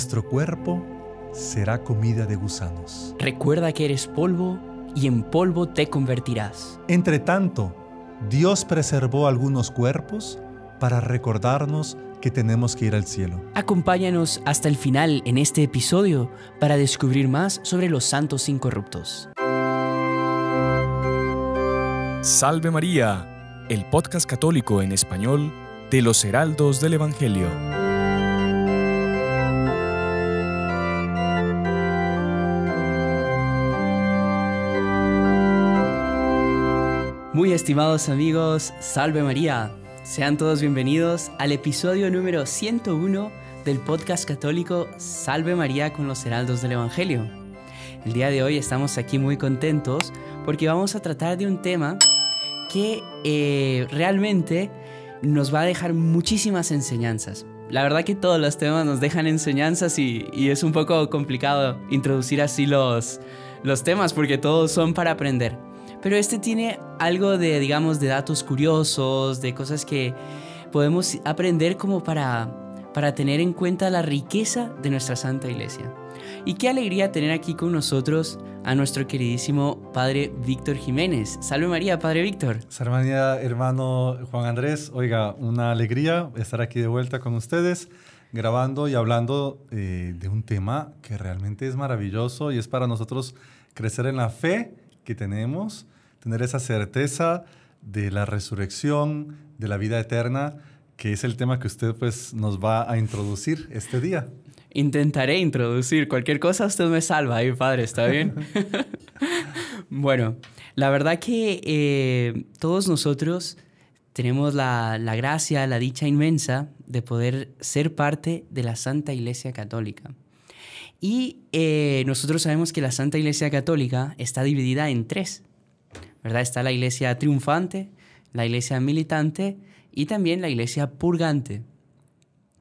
nuestro cuerpo será comida de gusanos. Recuerda que eres polvo y en polvo te convertirás. Entre tanto, Dios preservó algunos cuerpos para recordarnos que tenemos que ir al cielo. Acompáñanos hasta el final en este episodio para descubrir más sobre los santos incorruptos. Salve María, el podcast católico en español de los Heraldos del Evangelio. Estimados amigos, salve María. Sean todos bienvenidos al episodio número 101 del podcast católico Salve María con los Heraldos del Evangelio. El día de hoy estamos aquí muy contentos porque vamos a tratar de un tema que eh, realmente nos va a dejar muchísimas enseñanzas. La verdad que todos los temas nos dejan enseñanzas y, es un poco complicado introducir así los temas porque todos son para aprender. Pero este tiene algo de, digamos, de datos curiosos, de cosas que podemos aprender como para, para tener en cuenta la riqueza de nuestra Santa Iglesia. Y qué alegría tener aquí con nosotros a nuestro queridísimo Padre Víctor Jiménez. Salve María, Padre Víctor. Salve María, hermano Juan Andrés. Oiga, una alegría estar aquí de vuelta con ustedes, grabando y hablando eh, de un tema que realmente es maravilloso y es para nosotros crecer en la fe tenemos, tener esa certeza de la resurrección, de la vida eterna, que es el tema que usted pues nos va a introducir este día. Intentaré introducir cualquier cosa, usted me salva ahí, padre, ¿está bien? bueno, la verdad que eh, todos nosotros tenemos la, la, gracia, la dicha inmensa de poder ser parte de la Santa Iglesia Católica. Y eh, nosotros sabemos que la Santa Iglesia Católica está dividida en tres, ¿verdad? Está la Iglesia triunfante, la Iglesia militante y también la Iglesia purgante.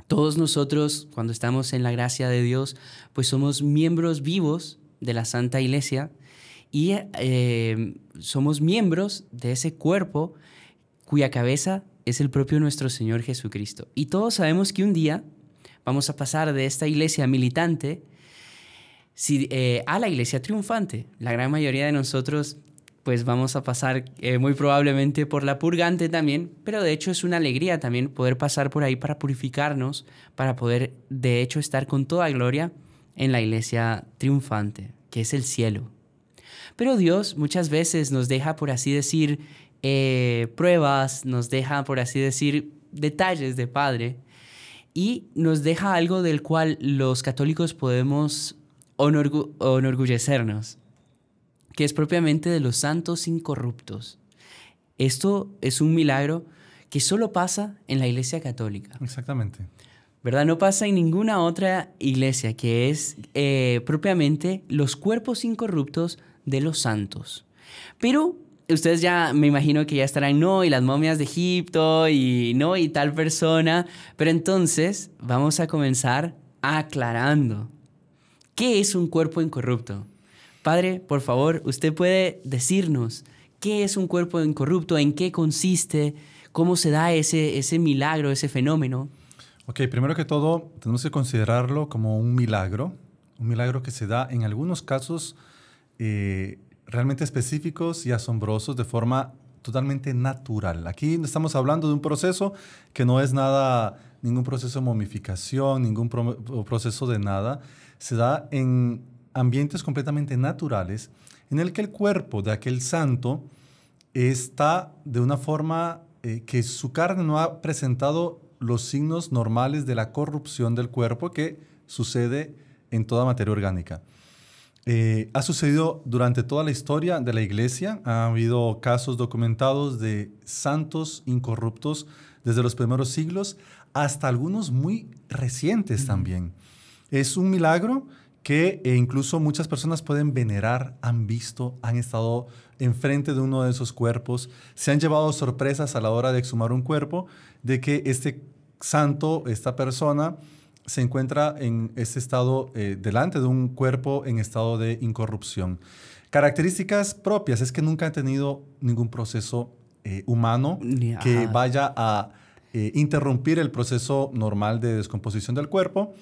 Todos nosotros, cuando estamos en la gracia de Dios, pues somos miembros vivos de la Santa Iglesia y eh, somos miembros de ese cuerpo cuya cabeza es el propio nuestro Señor Jesucristo. Y todos sabemos que un día vamos a pasar de esta iglesia militante si, eh, a la iglesia triunfante. La gran mayoría de nosotros pues vamos a pasar eh, muy probablemente por la purgante también, pero de hecho es una alegría también poder pasar por ahí para purificarnos, para poder de hecho estar con toda gloria en la iglesia triunfante, que es el cielo. Pero Dios muchas veces nos deja, por así decir, eh, pruebas, nos deja, por así decir, detalles de Padre, y nos deja algo del cual los católicos podemos o enorgullecernos, que es propiamente de los santos incorruptos. Esto es un milagro que solo pasa en la Iglesia Católica. Exactamente. ¿Verdad? No pasa en ninguna otra iglesia, que es eh, propiamente los cuerpos incorruptos de los santos. Pero ustedes ya me imagino que ya estarán, no, y las momias de Egipto, y no, y tal persona. Pero entonces vamos a comenzar aclarando ¿Qué es un cuerpo incorrupto? Padre, por favor, usted puede decirnos qué es un cuerpo incorrupto, en qué consiste, cómo se da ese, milagro, ese fenómeno. Ok, primero que todo, tenemos que considerarlo como un milagro, un milagro que se da en algunos casos eh, realmente específicos y asombrosos de forma totalmente natural. Aquí estamos hablando de un proceso que no es nada, ningún proceso de momificación, ningún proceso de nada, se da en ambientes completamente naturales, en el que el cuerpo de aquel santo está de una forma eh, que su carne no ha presentado los signos normales de la corrupción del cuerpo que sucede en toda materia orgánica. Eh, ha sucedido durante toda la historia de la iglesia, ha habido casos documentados de santos incorruptos desde los primeros siglos hasta algunos muy recientes también. Es un milagro que eh, incluso muchas personas pueden venerar, han visto, han estado enfrente de uno de esos cuerpos, se han llevado sorpresas a la hora de exhumar un cuerpo, de que este santo, esta persona, se encuentra en este estado eh, delante de un cuerpo en estado de incorrupción. Características propias es que nunca han tenido ningún proceso eh, humano que vaya a interrumpir el proceso normal de descomposición del cuerpo.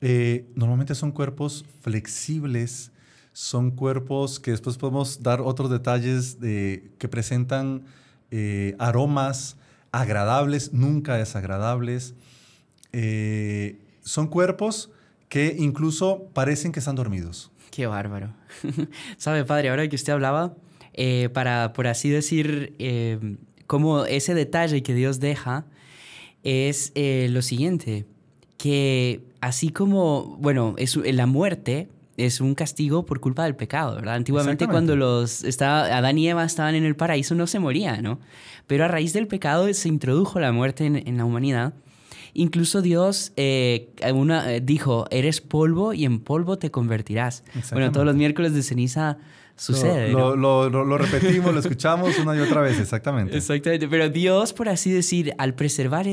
Eh, normalmente son cuerpos flexibles, son cuerpos que después podemos dar otros detalles de, que presentan eh, aromas agradables, nunca desagradables. Eh, son cuerpos que incluso parecen que están dormidos. Qué bárbaro. Sabe, padre, ahora que usted hablaba, para, por así decir, como ese detalle que Dios deja, es lo siguiente que así como, bueno, es, eh, la muerte es un castigo por culpa del pecado, ¿verdad? Antiguamente cuando los estaba, Adán y Eva estaban en el paraíso no se moría, ¿no? Pero a raíz del pecado se introdujo la muerte en, la humanidad. Incluso Dios eh, eh, dijo, eres polvo y en polvo te convertirás. Bueno, todos los miércoles de ceniza sucede. lo repetimos, lo escuchamos una y otra vez, exactamente. Exactamente, pero Dios, por así decir, al preservar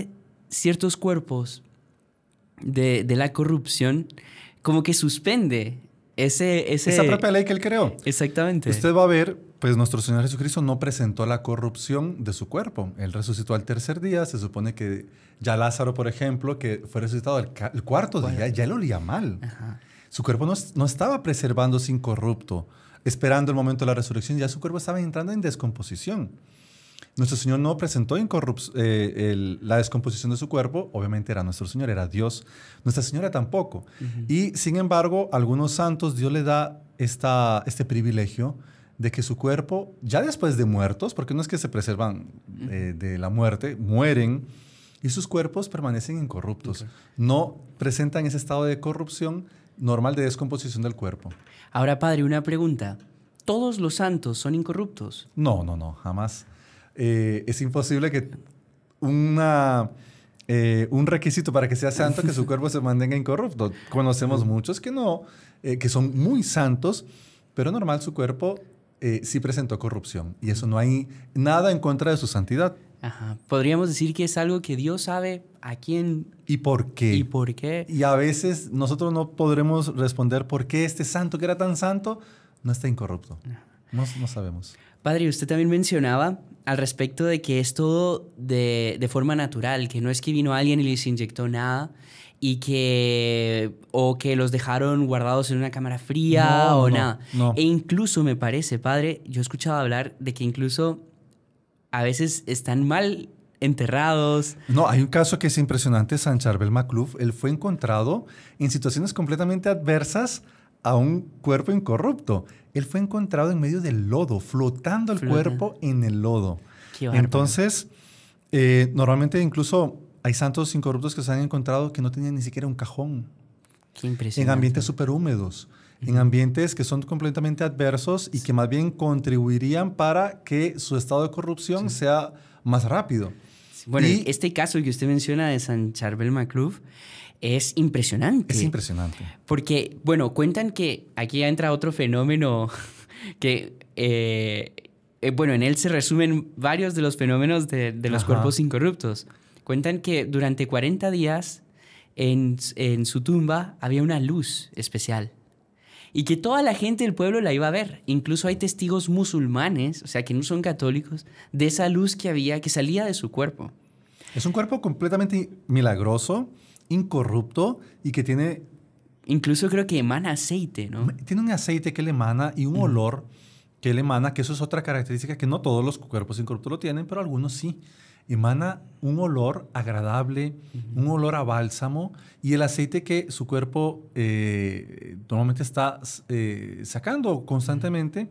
ciertos cuerpos, de, la corrupción, como que suspende ese, Esa propia ley que él creó. Exactamente. Usted va a ver, pues nuestro Señor Jesucristo no presentó la corrupción de su cuerpo. Él resucitó al tercer día. Se supone que ya Lázaro, por ejemplo, que fue resucitado el, cuarto día, ya lo olía mal. Su cuerpo no, no estaba preservándose incorrupto, esperando el momento de la resurrección. Ya su cuerpo estaba entrando en descomposición. Nuestro Señor no presentó eh, la descomposición de su cuerpo, obviamente era nuestro Señor, era Dios. Nuestra Señora tampoco. Y sin embargo, a algunos santos Dios le da este privilegio de que su cuerpo, ya después de muertos, porque no es que se preservan eh, de la muerte, mueren y sus cuerpos permanecen incorruptos. No presentan ese estado de corrupción normal de descomposición del cuerpo. Ahora, padre, una pregunta. ¿Todos los santos son incorruptos? No, no, no, jamás. Eh, es imposible que una, eh, un requisito para que sea santo que su cuerpo se mantenga incorrupto. Conocemos muchos que no, eh, que son muy santos, pero normal su cuerpo sí presentó corrupción. Y eso no hay nada en contra de su santidad. Podríamos decir que es algo que Dios sabe a quién y por qué. Y por qué. Y a veces nosotros no podremos responder por qué este santo que era tan santo no está incorrupto. Ajá. No, sabemos. Padre, usted también mencionaba al respecto de que es todo de, forma natural, que no es que vino alguien y les inyectó nada y que o que los dejaron guardados en una cámara fría o nada. No. E incluso me parece, padre, yo he escuchado hablar de que incluso a veces están mal enterrados. No, hay un caso que es impresionante, San Charbel él fue encontrado en situaciones completamente adversas a un cuerpo incorrupto. Él fue encontrado en medio del lodo, flotando el cuerpo en el lodo. Entonces, eh, normalmente incluso hay santos incorruptos que se han encontrado que no tenían ni siquiera un cajón. Qué impresionante. En ambientes súper húmedos, en ambientes que son completamente adversos y que más bien contribuirían para que su estado de corrupción sea más rápido. Bueno, este caso que usted menciona de San Charbel MacLuff, es impresionante. Es impresionante. Porque, bueno, cuentan que aquí entra otro fenómeno que, eh, eh, bueno, en él se resumen varios de los fenómenos de, los cuerpos incorruptos. Cuentan que durante 40 días en su tumba había una luz especial y que toda la gente del pueblo la iba a ver. Incluso hay testigos musulmanes, o sea, que no son católicos, de esa luz que había, que salía de su cuerpo. Es un cuerpo completamente milagroso incorrupto y que tiene... Incluso creo que emana aceite, ¿no? Tiene un aceite que le emana y un olor que le emana, que eso es otra característica que no todos los cuerpos incorruptos lo tienen, pero algunos sí. Emana un olor agradable, un olor a bálsamo y el aceite que su cuerpo eh, normalmente está eh, sacando constantemente.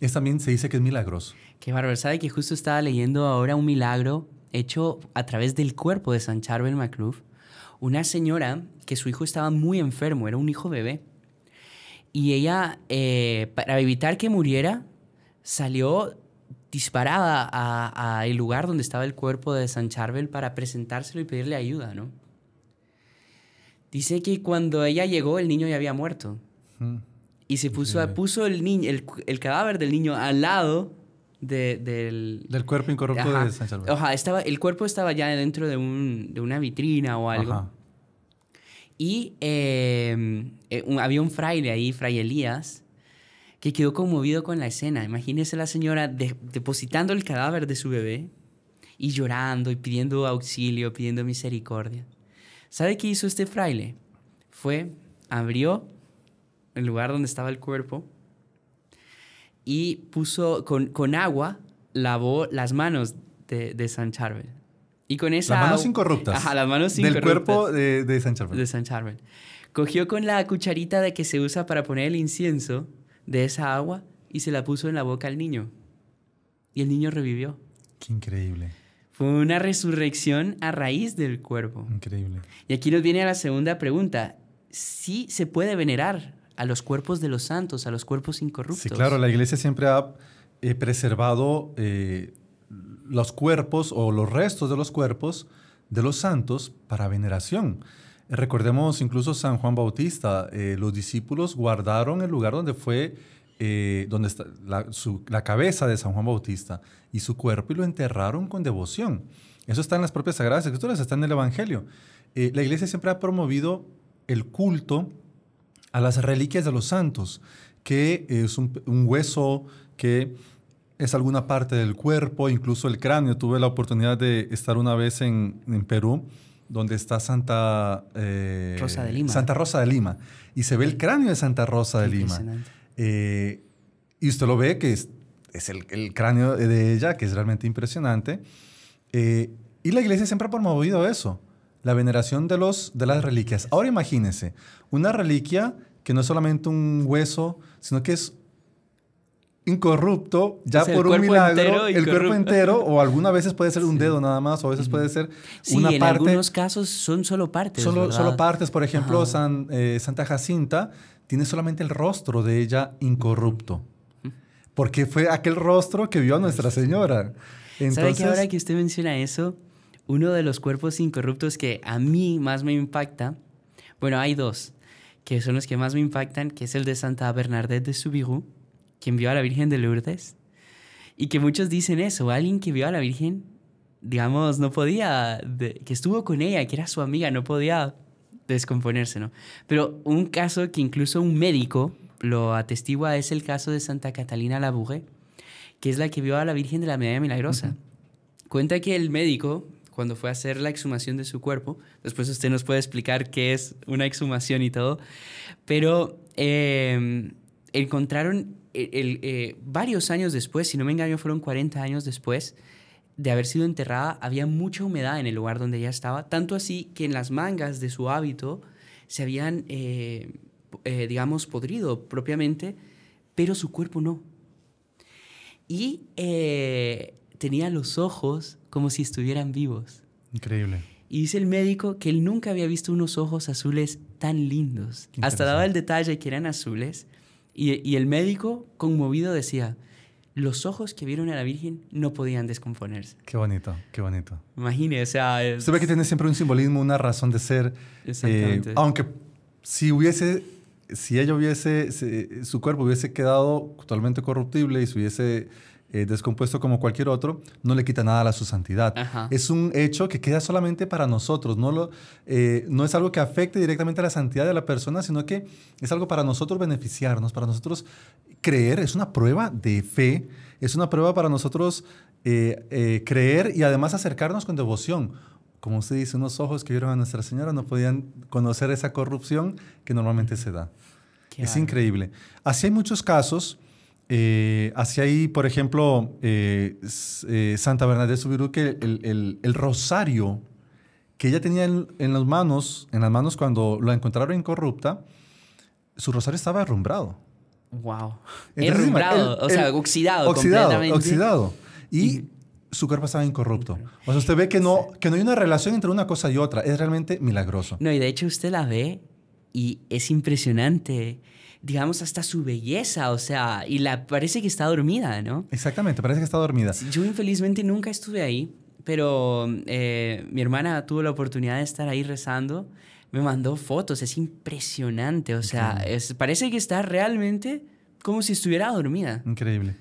Es también se dice que es milagroso. Qué bárbaro. ¿Sabe que justo estaba leyendo ahora un milagro hecho a través del cuerpo de San Charbel MacLuff? una señora que su hijo estaba muy enfermo, era un hijo bebé. Y ella, eh, para evitar que muriera, salió disparada al lugar donde estaba el cuerpo de San Charbel para presentárselo y pedirle ayuda, ¿no? Dice que cuando ella llegó, el niño ya había muerto. Y se puso, puso el, el, cadáver del niño al lado del, cuerpo incorrupto de San Salvador. estaba, el cuerpo estaba ya dentro de, de una vitrina o algo. Y em, eh, había un fraile ahí, Fray Elías, que quedó conmovido con la escena. Imagínese la señora depositando el cadáver de su bebé y llorando y pidiendo auxilio, pidiendo misericordia. ¿Sabe qué hizo este fraile? Fue, abrió el lugar donde estaba el cuerpo y puso con, agua, lavó las manos de, San Charbel. Y con esa... Las manos incorruptas. Ajá, las manos incorruptas. Del cuerpo de, de San Charbel. De San Charbel. Cogió con la cucharita de que se usa para poner el incienso de esa agua y se la puso en la boca al niño. Y el niño revivió. Qué increíble. Fue una resurrección a raíz del cuerpo. Increíble. Y aquí nos viene la segunda pregunta. ¿Sí se puede venerar a los cuerpos de los santos, a los cuerpos incorruptos. Sí, claro, la iglesia siempre ha eh, preservado eh, los cuerpos o los restos de los cuerpos de los santos para veneración. Recordemos incluso San Juan Bautista, eh, los discípulos guardaron el lugar donde fue donde está la, cabeza de San Juan Bautista y su cuerpo y lo enterraron con devoción. Eso está en las propias Sagradas Escrituras, está en el Evangelio. la iglesia siempre ha promovido el culto a las reliquias de los santos, que es un, hueso que es alguna parte del cuerpo, incluso el cráneo. Tuve la oportunidad de estar una vez en, Perú, donde está Santa, eh, Rosa de Lima. Santa Rosa de Lima. Y se ve el cráneo de Santa Rosa de Lima. Eh, y usted lo ve que es, el, cráneo de ella, que es realmente impresionante. Eh, y la iglesia siempre ha promovido eso la veneración de, los, de las reliquias. Ahora imagínense, una reliquia que no es solamente un hueso, sino que es incorrupto, ya por un milagro, el cuerpo entero, o algunas veces puede ser un dedo nada más, o a veces puede ser una en parte. En algunos casos son solo partes. Solo, solo partes, por ejemplo, San, eh, Santa Jacinta tiene solamente el rostro de ella incorrupto, porque fue aquel rostro que vio a Nuestra Señora. Entonces, ¿Sabe que ahora que usted menciona eso, uno de los cuerpos incorruptos que a mí más me impacta, bueno, hay dos, que son los que más me impactan, que es el de Santa Bernadette de Subirú... quien vio a la Virgen de Lourdes, y que muchos dicen eso, alguien que vio a la Virgen, digamos, no podía, que estuvo con ella, que era su amiga, no podía descomponerse, ¿no? Pero un caso que incluso un médico lo atestigua es el caso de Santa Catalina Labouré, que es la que vio a la Virgen de la Medalla Milagrosa. Cuenta que el médico cuando fue a hacer la exhumación de su cuerpo. Después usted nos puede explicar qué es una exhumación y todo. Pero em, encontraron e, eh, varios años después, si no me engaño, fueron 40 años después de haber sido enterrada, había mucha humedad en el lugar donde ella estaba, tanto así que en las mangas de su hábito se habían, eh, eh, digamos, podrido propiamente, pero su cuerpo no. Y tenía los ojos como si estuvieran vivos. Increíble. Y dice el médico que él nunca había visto unos ojos azules tan lindos. Hasta daba el detalle que eran azules. Y, el médico, conmovido, decía, los ojos que vieron a la Virgen no podían descomponerse. Qué bonito, qué bonito. Imagínese, o sea... Se ve que tiene siempre un simbolismo, una razón de ser. Eh, Exactamente. aunque si hubiese... Si ella hubiese, su cuerpo hubiese quedado totalmente corruptible y se hubiese eh, descompuesto como cualquier otro, no le quita nada a su santidad. Es un hecho que queda solamente para nosotros, no, lo, eh, no es algo que afecte directamente a la santidad de la persona, sino que es algo para nosotros beneficiarnos, para nosotros creer, es una prueba de fe, es una prueba para nosotros eh, creer y además acercarnos con devoción como usted dice, unos ojos que vieron a Nuestra Señora no podían conocer esa corrupción que normalmente se da. es increíble. Así hay muchos casos eh, hacia ahí, por ejemplo, eh, eh, Santa Bernadette Subiru, que el, rosario que ella tenía en, las manos, en las manos cuando lo encontraron incorrupta, su rosario estaba arrumbrado. Wow. Arrumbrado, o sea, oxidado, oxidado completamente. Oxidado. Y su cuerpo estaba incorrupto. O sea, usted ve que no, que no hay una relación entre una cosa y otra. Es realmente milagroso. No, y de hecho usted la ve y es impresionante digamos, hasta su belleza, o sea, y la parece que está dormida, ¿no? Exactamente, parece que está dormida. Yo infelizmente nunca estuve ahí, pero eh, mi hermana tuvo la oportunidad de estar ahí rezando, me mandó fotos, es impresionante, o sea, es, parece que está realmente como si estuviera dormida. Increíble.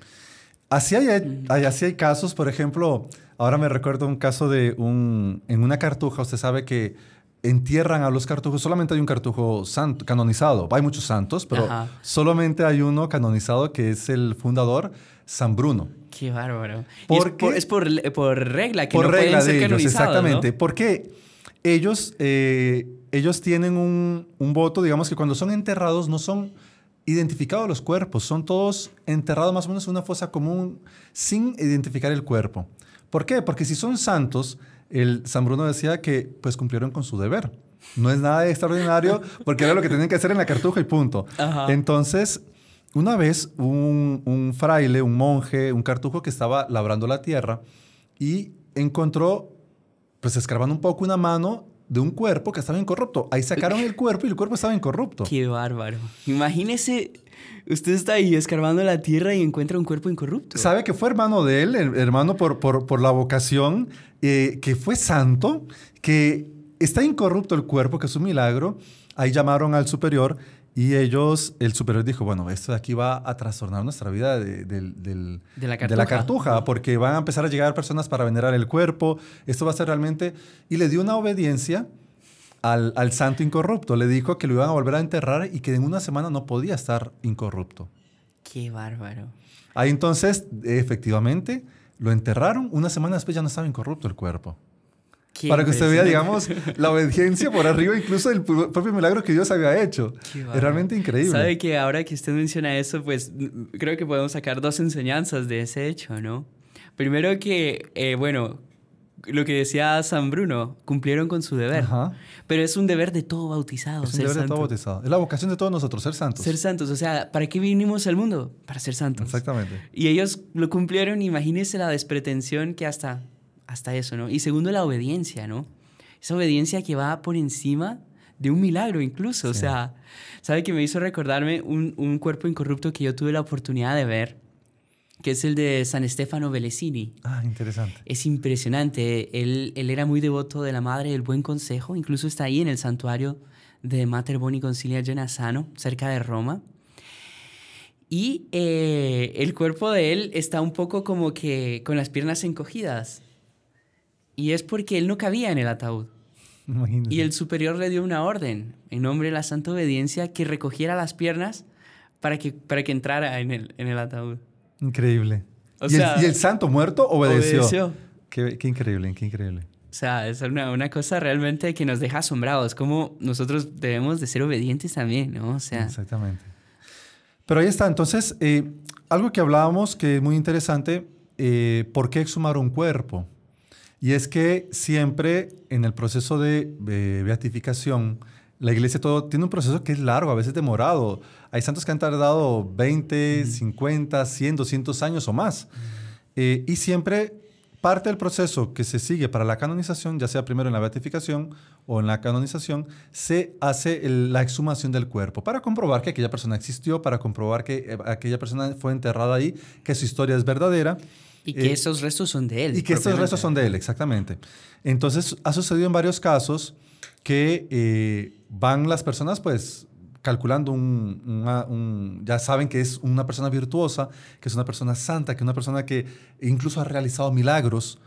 Así hay, hay, así hay casos, por ejemplo, ahora me recuerdo un caso de un, en una cartuja, usted sabe que entierran a los cartujos. Solamente hay un cartujo santo, canonizado. Hay muchos santos, pero solamente hay uno canonizado que es el fundador, San Bruno. Qué bárbaro. Porque, es, por, por, regla que no pueden ser Exactamente. Porque ellos, eh, ellos tienen un voto, digamos que cuando son enterrados no son identificados los cuerpos, son todos enterrados más o menos en una fosa común sin identificar el cuerpo. ¿Por qué? Porque si son santos, el San Bruno decía que pues cumplieron con su deber. No es nada extraordinario porque era lo que tenían que hacer en la cartuja y punto. Entonces, una vez un, fraile, un monje, un cartujo que estaba labrando la tierra y encontró, pues escarbando un poco una mano de un cuerpo que estaba incorrupto. Ahí sacaron el cuerpo y el cuerpo estaba incorrupto. Qué bárbaro. Imagínese, usted está ahí escarbando la tierra y encuentra un cuerpo incorrupto. Sabe que fue hermano de él, hermano por, por, por la vocación, eh, que fue santo, que está incorrupto el cuerpo, que es un milagro. Ahí llamaron al superior y ellos, el superior dijo, bueno, esto de aquí va a trastornar nuestra vida de, la, cartuja. porque van a empezar a llegar personas para venerar el cuerpo, esto va a ser realmente... Y le dio una obediencia al, al santo incorrupto, le dijo que lo iban a volver a enterrar y que en una semana no podía estar incorrupto. Qué bárbaro. Ahí entonces, efectivamente, lo enterraron, una semana después ya no estaba incorrupto el cuerpo. para que usted vea, digamos, la obediencia por arriba, incluso del propio milagro que Dios había hecho. Es realmente increíble. Sabe que ahora que usted menciona eso, pues creo que podemos sacar dos enseñanzas de ese hecho, ¿no? Primero que, eh, bueno, lo que decía San Bruno, cumplieron con su deber. Pero es un deber de todo bautizado. ser Es la vocación de todos nosotros, ser santos. Ser santos. O sea, ¿para qué vinimos al mundo? Para ser santos. Exactamente. Y ellos lo cumplieron, imagínense la despretensión que hasta, hasta eso, ¿no? Y segundo, la obediencia, ¿no? Esa obediencia que va por encima de un milagro incluso. O sea, ¿sabe que me hizo recordarme un, un cuerpo incorrupto que yo tuve la oportunidad de ver? que es el de San Stefano Velesini. Ah, interesante. Es impresionante. Él, era muy devoto de la Madre del Buen Consejo, incluso está ahí en el santuario de Mater Boni Concilia sano cerca de Roma. Y eh, el cuerpo de él está un poco como que con las piernas encogidas. Y es porque él no cabía en el ataúd. Y el superior le dio una orden en nombre de la Santa Obediencia que recogiera las piernas para que, para que entrara el, en el ataúd. Increíble. ¿Y, el, santo muerto obedeció. Qué, increíble, qué increíble. O sea, es una, cosa realmente que nos deja asombrados, como nosotros debemos de ser obedientes también, ¿no? O sea. Exactamente. Pero ahí está, entonces, eh, algo que hablábamos que es muy interesante, eh, ¿por qué exhumar un cuerpo? Y es que siempre en el proceso de eh, beatificación, la iglesia todo tiene un proceso que es largo, a veces demorado. Hay santos que han tardado 20, 50, 100, 200 años o más. Eh, y siempre parte del proceso que se sigue para la canonización, ya sea primero en la beatificación o en la canonización, se hace la exhumación del cuerpo para comprobar que aquella persona existió, para comprobar que eh, aquella persona fue enterrada ahí, que su historia es verdadera. Y que eh, esos restos son de él. Y que esos restos son de él, exactamente. Entonces, ha sucedido en varios casos que van las personas pues calculando un, ya saben que es una persona virtuosa, que es una persona santa, que es una persona que incluso ha realizado milagros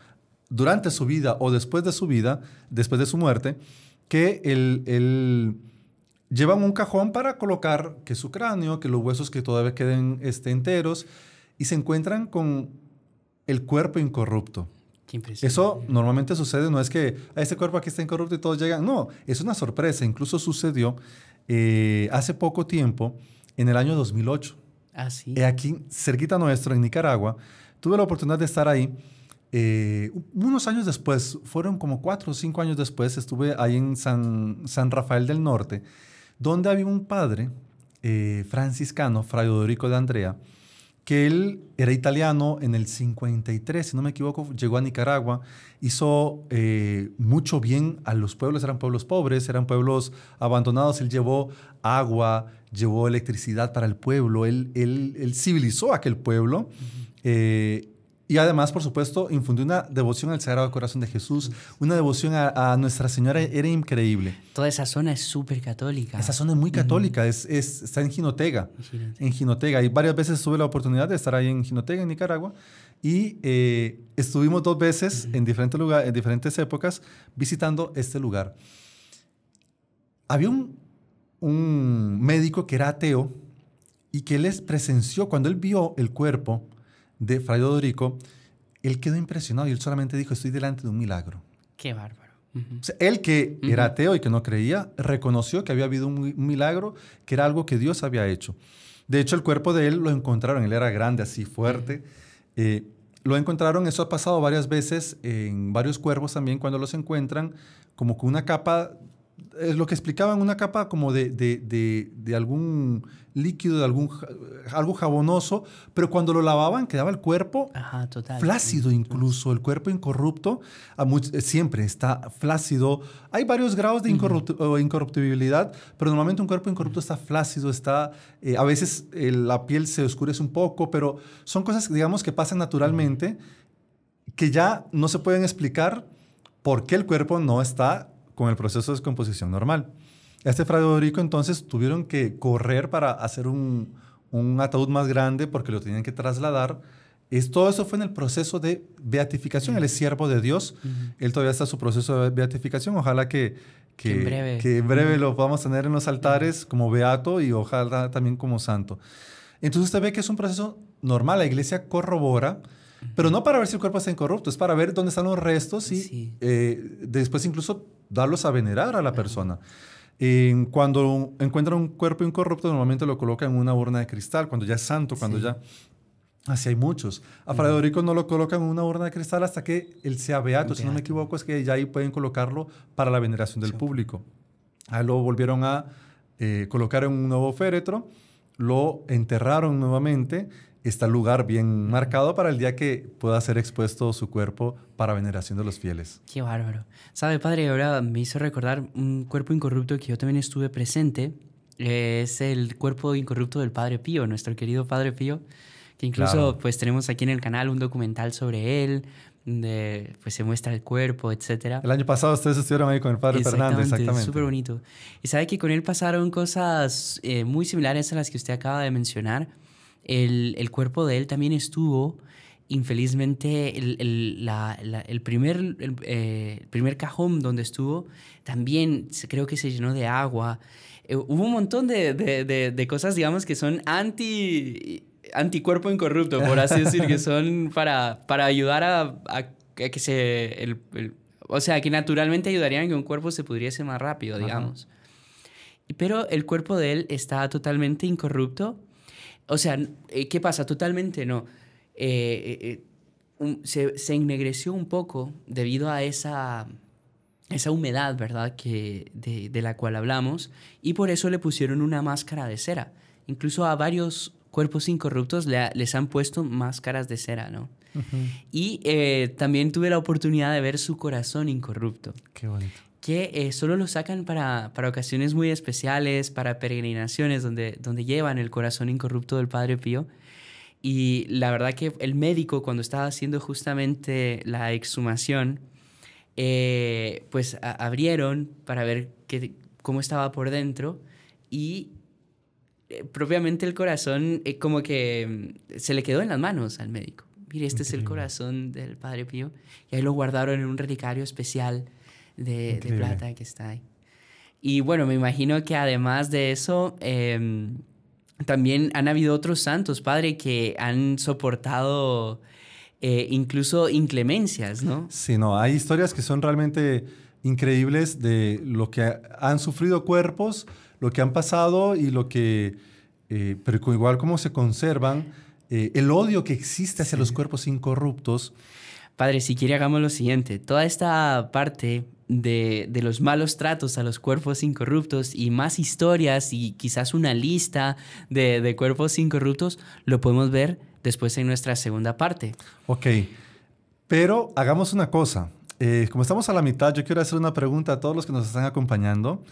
durante su vida o después de su vida, después de su muerte, que él lleva llevan un cajón para colocar que su cráneo, que los huesos que todavía queden este, enteros, y se encuentran con el cuerpo incorrupto eso normalmente sucede, no es que a ah, este cuerpo aquí está incorrupto y todos llegan. No, es una sorpresa. Incluso sucedió eh, hace poco tiempo, en el año 2008. Ah, sí. aquí, cerquita nuestro, en Nicaragua, tuve la oportunidad de estar ahí. Eh, unos años después, fueron como cuatro o cinco años después, estuve ahí en San, Rafael del Norte, donde había un padre eh, franciscano, Fray Odorico de Andrea, que él era italiano en el 53, si no me equivoco, llegó a Nicaragua, hizo eh, mucho bien a los pueblos, eran pueblos pobres, eran pueblos abandonados, él llevó agua, llevó electricidad para el pueblo, él, civilizó aquel pueblo. Y además, por supuesto, infundió una devoción al Sagrado Corazón de Jesús, una devoción a, Nuestra Señora, era increíble. Toda esa zona es súper católica. Esa zona es muy católica, es, está en Jinotega, en Jinotega. Y varias veces tuve la oportunidad de estar ahí en Jinotega, en Nicaragua, y eh, estuvimos dos veces en, diferentes lugares, en diferentes épocas visitando este lugar. Había un, médico que era ateo y que les presenció, cuando él vio el cuerpo, de Fray Dorico, él quedó impresionado y él solamente dijo, estoy delante de un milagro. Qué bárbaro. él que era ateo y que no creía, reconoció que había habido un, milagro, que era algo que Dios había hecho. De hecho, el cuerpo de él lo encontraron, él era grande, así fuerte. Eh, lo encontraron, eso ha pasado varias veces en varios cuervos también, cuando los encuentran, como con una capa es lo que explicaban, una capa como de, de, algún líquido, de algún algo jabonoso, pero cuando lo lavaban quedaba el cuerpo flácido incluso, el cuerpo incorrupto eh, siempre está flácido. Hay varios grados de incorruptibilidad, pero normalmente un cuerpo incorrupto está flácido, está eh, a veces eh, la piel se oscurece un poco, pero son cosas, digamos, que pasan naturalmente, que ya no se pueden explicar por qué el cuerpo no está con el proceso de descomposición normal. Este dorico entonces tuvieron que correr para hacer un, ataúd más grande porque lo tenían que trasladar. Es, todo eso fue en el proceso de beatificación. Él es siervo de Dios. Él todavía está en su proceso de beatificación. Ojalá que, que, en breve, lo podamos tener en los altares como beato y ojalá también como santo. Entonces usted ve que es un proceso normal. La iglesia corrobora pero no para ver si el cuerpo está incorrupto, es para ver dónde están los restos y eh, después incluso darlos a venerar a la persona. cuando encuentran un cuerpo incorrupto, normalmente lo colocan en una urna de cristal, cuando ya es santo, cuando ya... Así hay muchos. A Fray no lo colocan en una urna de cristal hasta que él sea beato. Si no me equivoco, es que ya ahí pueden colocarlo para la veneración del público. Ahí lo volvieron a eh, colocar en un nuevo féretro, lo enterraron nuevamente está el lugar bien marcado para el día que pueda ser expuesto su cuerpo para veneración de los fieles. Qué bárbaro. Sabe, padre, ahora me hizo recordar un cuerpo incorrupto que yo también estuve presente. Es el cuerpo incorrupto del Padre Pío, nuestro querido Padre Pío, que incluso pues tenemos aquí en el canal un documental sobre él, de, pues se muestra el cuerpo, etcétera. El año pasado ustedes estuvieron ahí con el padre Fernando, exactamente. Súper bonito. Y sabe que con él pasaron cosas eh, muy similares a las que usted acaba de mencionar el, cuerpo de él también estuvo, infelizmente, el, el, eh, el primer, cajón donde estuvo también creo que se llenó de agua. Eh, hubo un montón de, cosas, digamos, que son anti anticuerpo incorrupto, por así decir, que son para, para ayudar a, que se... o sea, que naturalmente ayudarían a que un cuerpo se pudriese más rápido, digamos. Pero el cuerpo de él está totalmente incorrupto o sea, eh, ¿qué pasa? Totalmente no. Eh, eh, se, ennegreció un poco debido a esa, esa humedad, ¿verdad? Que, de, la cual hablamos, y por eso le pusieron una máscara de cera. Incluso a varios cuerpos incorruptos les han puesto máscaras de cera, ¿no? Y también tuve la oportunidad de ver su corazón incorrupto. Qué bonito que eh, solo lo sacan para, para, ocasiones muy especiales, para peregrinaciones donde, donde llevan el corazón incorrupto del Padre Pío. Y la verdad que el médico cuando estaba haciendo justamente la exhumación, eh, pues abrieron para ver cómo estaba por dentro y eh, propiamente el corazón como que mm, se le quedó en las manos al médico. Mire, este es el corazón del Padre Pío. Y ahí lo guardaron en un relicario especial de, plata que está ahí. Y bueno, me imagino que además de eso, em, también han habido otros santos, Padre, que han soportado eh, incluso inclemencias, ¿no? Sí, no, hay historias que son realmente increíbles de lo que han sufrido cuerpos, lo que han pasado y lo que, eh, pero igual como se conservan, eh, el odio que existe hacia los cuerpos incorruptos. Padre, si quiere hagamos lo siguiente. Toda esta parte de, los malos tratos a los cuerpos incorruptos y más historias y quizás una lista de, cuerpos incorruptos, lo podemos ver después en nuestra segunda parte. Ok, pero hagamos una cosa. Eh, como estamos a la mitad, yo quiero hacer una pregunta a todos los que nos están acompañando.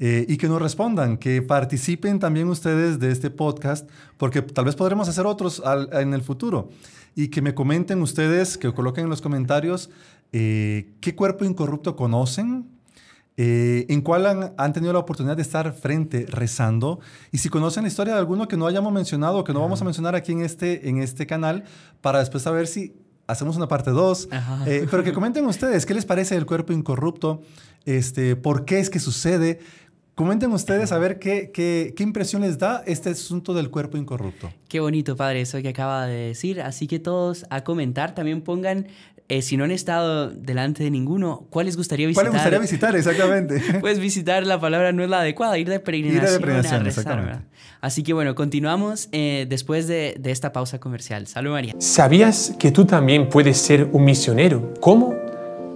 Eh, y que nos respondan, que participen también ustedes de este podcast, porque tal vez podremos hacer otros en el futuro. Y que me comenten ustedes, que coloquen en los comentarios eh, qué cuerpo incorrupto conocen, eh, en cuál han, tenido la oportunidad de estar frente rezando y si conocen la historia de alguno que no hayamos mencionado, que no vamos a mencionar aquí en este, en este canal, para después saber si hacemos una parte 2, pero que comenten ustedes qué les parece el cuerpo incorrupto, este, por qué es que sucede Comenten ustedes a ver qué, qué, qué, impresión les da este asunto del cuerpo incorrupto. Qué bonito, padre, eso que acaba de decir. Así que todos a comentar, también pongan, eh, si no han estado delante de ninguno, ¿cuál les gustaría visitar? ¿Cuál les gustaría visitar, exactamente? pues visitar, la palabra no es la adecuada, ir de peregrinación. Ir de peregrinación, exactamente. Así que bueno, continuamos eh, después de, de esta pausa comercial. Salud María. ¿Sabías que tú también puedes ser un misionero? ¿Cómo?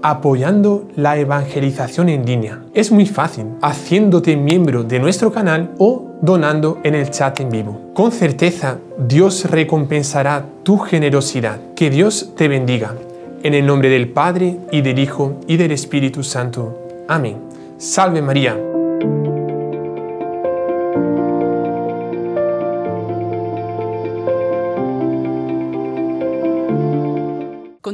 apoyando la evangelización en línea. Es muy fácil, haciéndote miembro de nuestro canal o donando en el chat en vivo. Con certeza, Dios recompensará tu generosidad. Que Dios te bendiga. En el nombre del Padre, y del Hijo, y del Espíritu Santo. Amén. Salve María.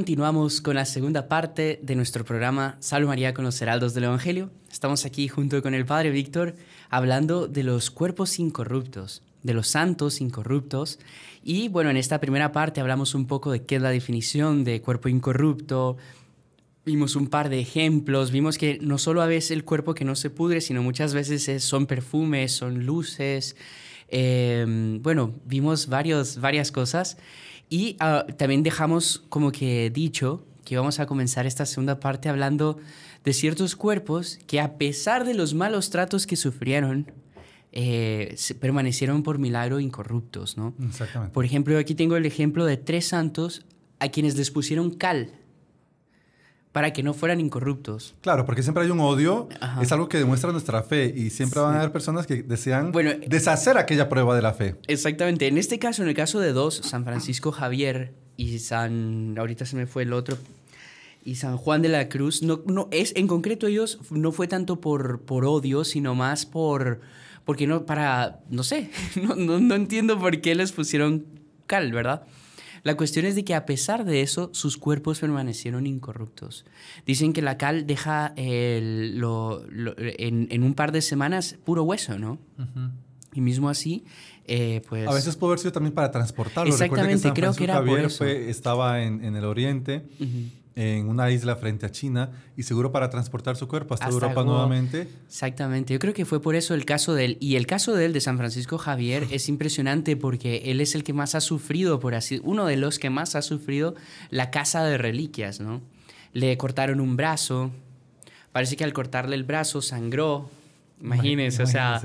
continuamos con la segunda parte de nuestro programa Salve María con los Heraldos del Evangelio. Estamos aquí junto con el Padre Víctor hablando de los cuerpos incorruptos, de los santos incorruptos. Y bueno, en esta primera parte hablamos un poco de qué es la definición de cuerpo incorrupto. Vimos un par de ejemplos, vimos que no solo a veces el cuerpo que no se pudre, sino muchas veces son perfumes, son luces. Eh, bueno, vimos varios, varias cosas. Y ah, también dejamos como que dicho que vamos a comenzar esta segunda parte hablando de ciertos cuerpos que a pesar de los malos tratos que sufrieron, eh, permanecieron por milagro incorruptos, ¿no? Exactamente. Por ejemplo, aquí tengo el ejemplo de tres santos a quienes les pusieron cal para que no fueran incorruptos. Claro, porque siempre hay un odio, es algo que demuestra nuestra fe y siempre van a haber personas que desean deshacer aquella prueba de la fe. Exactamente, en este caso, en el caso de dos, San Francisco Javier y San, ahorita se me fue el otro, y San Juan de la Cruz, no, no es, en concreto ellos no fue tanto por, por odio, sino más por, porque no, para, no sé, no, no entiendo por qué les pusieron cal, ¿verdad? La cuestión es de que a pesar de eso, sus cuerpos permanecieron incorruptos. Dicen que la cal deja lo, en, un par de semanas puro hueso, ¿no? Y mismo así, eh, pues... A veces puede haber sido también para transportarlo. Exactamente, creo que era por eso. estaba en, el oriente en una isla frente a China y seguro para transportar su cuerpo hasta, Europa nuevamente. Exactamente, yo creo que fue por eso el caso de él. Y el caso de él, de San Francisco Javier, es impresionante porque él es el que más ha sufrido, por así, uno de los que más ha sufrido la casa de reliquias, ¿no? Le cortaron un brazo, parece que al cortarle el brazo sangró, imagínense, o sea,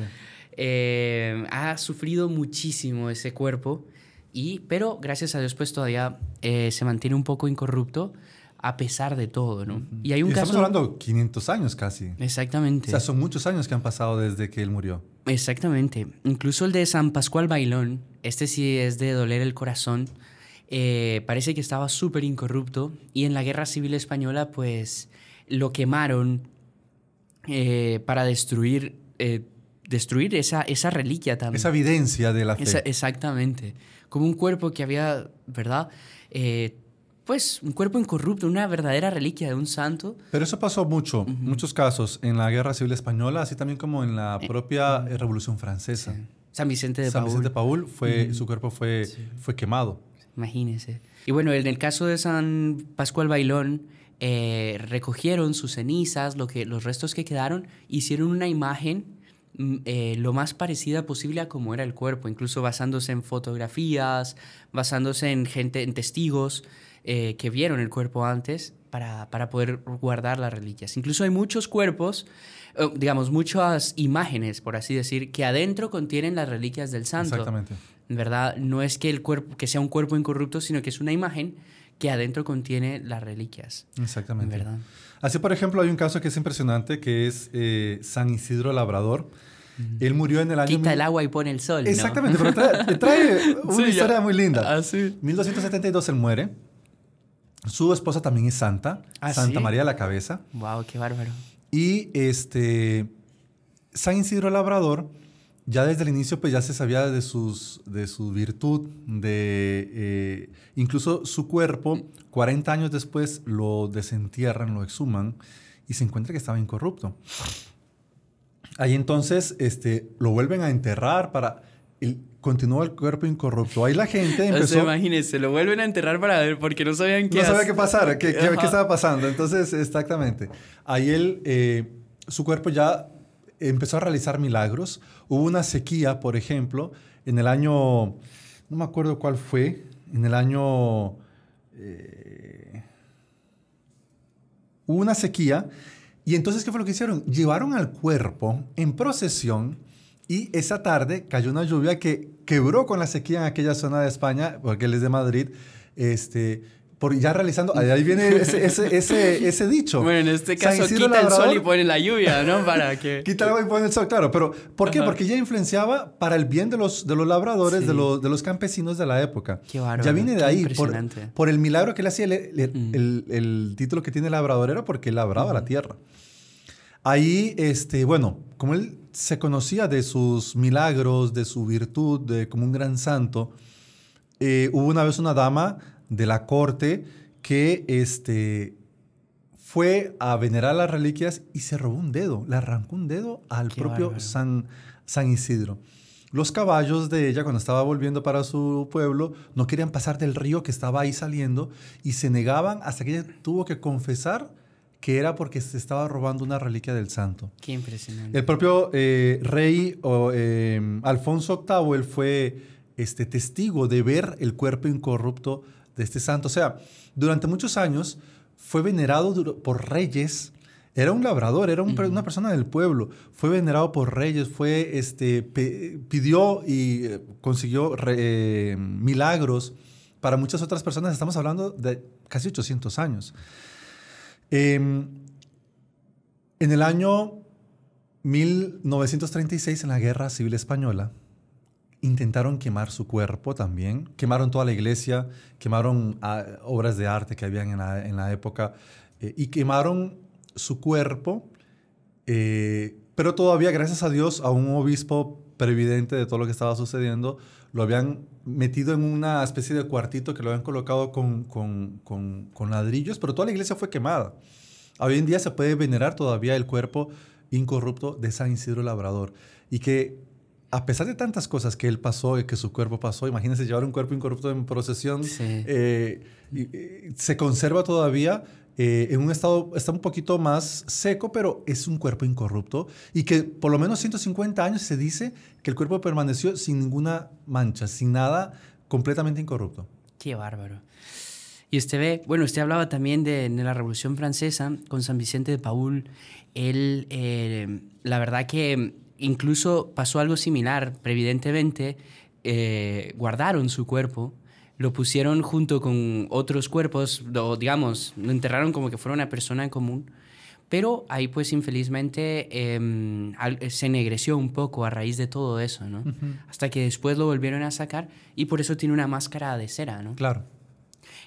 eh, ha sufrido muchísimo ese cuerpo. Y, pero gracias a Dios pues todavía eh, se mantiene un poco incorrupto, a pesar de todo, ¿no? Y hay un Estamos hablando 500 años casi. Exactamente. O sea, son muchos años que han pasado desde que él murió. Exactamente. Incluso el de San Pascual Bailón, este sí es de doler el corazón, eh, parece que estaba súper incorrupto y en la Guerra Civil Española pues lo quemaron eh, para destruir, eh, destruir esa, esa reliquia también. Esa evidencia de la fe. exactamente. Como un cuerpo que había, ¿verdad? pues un cuerpo incorrupto, una verdadera reliquia de un santo. Pero eso pasó mucho, muchos casos, en la Guerra Civil Española, así también como en la eh, propia eh, Revolución Francesa. San Vicente de Paul. San Vicente de Paul, fue, su cuerpo fue, fue quemado. Imagínese. Y bueno, en el caso de San Pascual Bailón, eh, recogieron sus cenizas, lo que, los restos que quedaron, hicieron una imagen mm, lo más parecida posible a cómo era el cuerpo, incluso basándose en fotografías, basándose en gente, en testigos. Eh, que vieron el cuerpo antes para, poder guardar las reliquias. Incluso hay muchos cuerpos, eh, digamos, muchas imágenes, por así decir, que adentro contienen las reliquias del santo. Exactamente. ¿Verdad? No es que el cuerpo que sea un cuerpo incorrupto, sino que es una imagen que adentro contiene las reliquias. Exactamente. ¿Verdad? Así, por ejemplo, hay un caso que es impresionante, que es eh, San Isidro Labrador. Él murió en el año... Quita el agua y pone el sol. Exactamente, pero trae, una historia muy linda. Así. Ah, 1272 él muere. Su esposa también es santa, ¿Ah, Santa María la Cabeza. ¡Wow, qué bárbaro! Y este, San Isidro Labrador, ya desde el inicio, pues ya se sabía de, sus, de su virtud, de eh, incluso su cuerpo, 40 años después lo desentierran, lo exhuman y se encuentra que estaba incorrupto. Ahí entonces este, lo vuelven a enterrar para continuó el cuerpo incorrupto. Ahí la gente empezó... O sea, imagínense, lo vuelven a enterrar para ver porque no sabían qué... No sabía qué pasar, qué, estaba pasando. Entonces, exactamente. Ahí él, eh, su cuerpo ya empezó a realizar milagros. Hubo una sequía, por ejemplo, en el año... No me acuerdo cuál fue. En el año... Eh, hubo una sequía. Y entonces, ¿qué fue lo que hicieron? Llevaron al cuerpo en procesión y esa tarde cayó una lluvia que quebró con la sequía en aquella zona de España, porque él es de Madrid. Este, por ya realizando, ahí viene ese, ese, dicho. Bueno, en este caso quita el sol y pone la lluvia, ¿no? Para que... quita el y pone el sol, claro. Pero, ¿por qué? Porque ya influenciaba para el bien de los, de los labradores, de, los, de los campesinos de la época. Ya viene de ahí, por, el milagro que le hacía, mm. el, título que tiene labrador era porque labraba la tierra. Ahí, este, bueno, como él se conocía de sus milagros, de su virtud, de, como un gran santo. Eh, hubo una vez una dama de la corte que este, fue a venerar las reliquias y se robó un dedo, le arrancó un dedo al propio San, San Isidro. Los caballos de ella, cuando estaba volviendo para su pueblo, no querían pasar del río que estaba ahí saliendo y se negaban hasta que ella tuvo que confesar que era porque se estaba robando una reliquia del santo. Qué impresionante. El propio eh, rey eh, Alfonso VIII, fue este, testigo de ver el cuerpo incorrupto de este santo. O sea, durante muchos años fue venerado por reyes. Era un labrador, era una persona del pueblo. Fue venerado por reyes, fue, este, pidió y eh, consiguió milagros. Para muchas otras personas estamos hablando de casi 800 años. Em, en el año 1936, en la Guerra Civil Española, intentaron quemar su cuerpo también. Quemaron toda la iglesia, quemaron ah, obras de arte que habían en la, época eh, y quemaron su cuerpo. Eh, pero todavía, gracias a Dios, a un obispo previdente de todo lo que estaba sucediendo, lo habían metido en una especie de cuartito que lo habían colocado con, ladrillos, pero toda la iglesia fue quemada. Hoy en día se puede venerar todavía el cuerpo incorrupto de San Isidro Labrador. Y que a pesar de tantas cosas que él pasó y que su cuerpo pasó, imagínense llevar un cuerpo incorrupto en procesión, eh, eh, se conserva todavía eh, en un estado, está un poquito más seco, pero es un cuerpo incorrupto y que por lo menos 150 años se dice que el cuerpo permaneció sin ninguna mancha, sin nada, completamente incorrupto. Qué bárbaro. Y usted ve, bueno, usted hablaba también de, la Revolución Francesa con San Vicente de Paul. Él, eh, la verdad que incluso pasó algo similar, previdentemente, eh, guardaron su cuerpo lo pusieron junto con otros cuerpos, lo, digamos, lo enterraron como que fuera una persona en común. Pero ahí pues infelizmente em, se ennegreció un poco a raíz de todo eso, ¿no? Hasta que después lo volvieron a sacar y por eso tiene una máscara de cera, ¿no? Claro.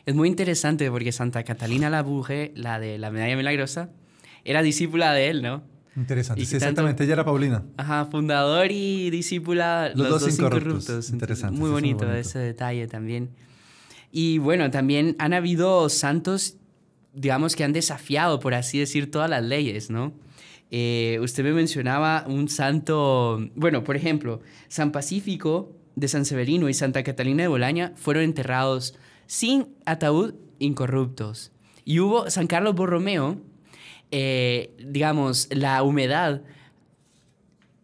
Es muy interesante porque Santa Catalina la Buje, la de la Medalla Milagrosa, era discípula de él, ¿no? Interesante. Sí, exactamente. ella era Paulina. Ajá, fundador y discípula. Los, los dos, incorruptos. Interesante. Muy bonito, ese detalle también. Y bueno, también han habido santos, digamos, que han desafiado, por así decir, todas las leyes, ¿no? Eh, usted me mencionaba un santo, bueno, por ejemplo, San Pacífico de San Severino y Santa Catalina de Bolaña fueron enterrados sin ataúd incorruptos. Y hubo San Carlos Borromeo, eh, digamos, la humedad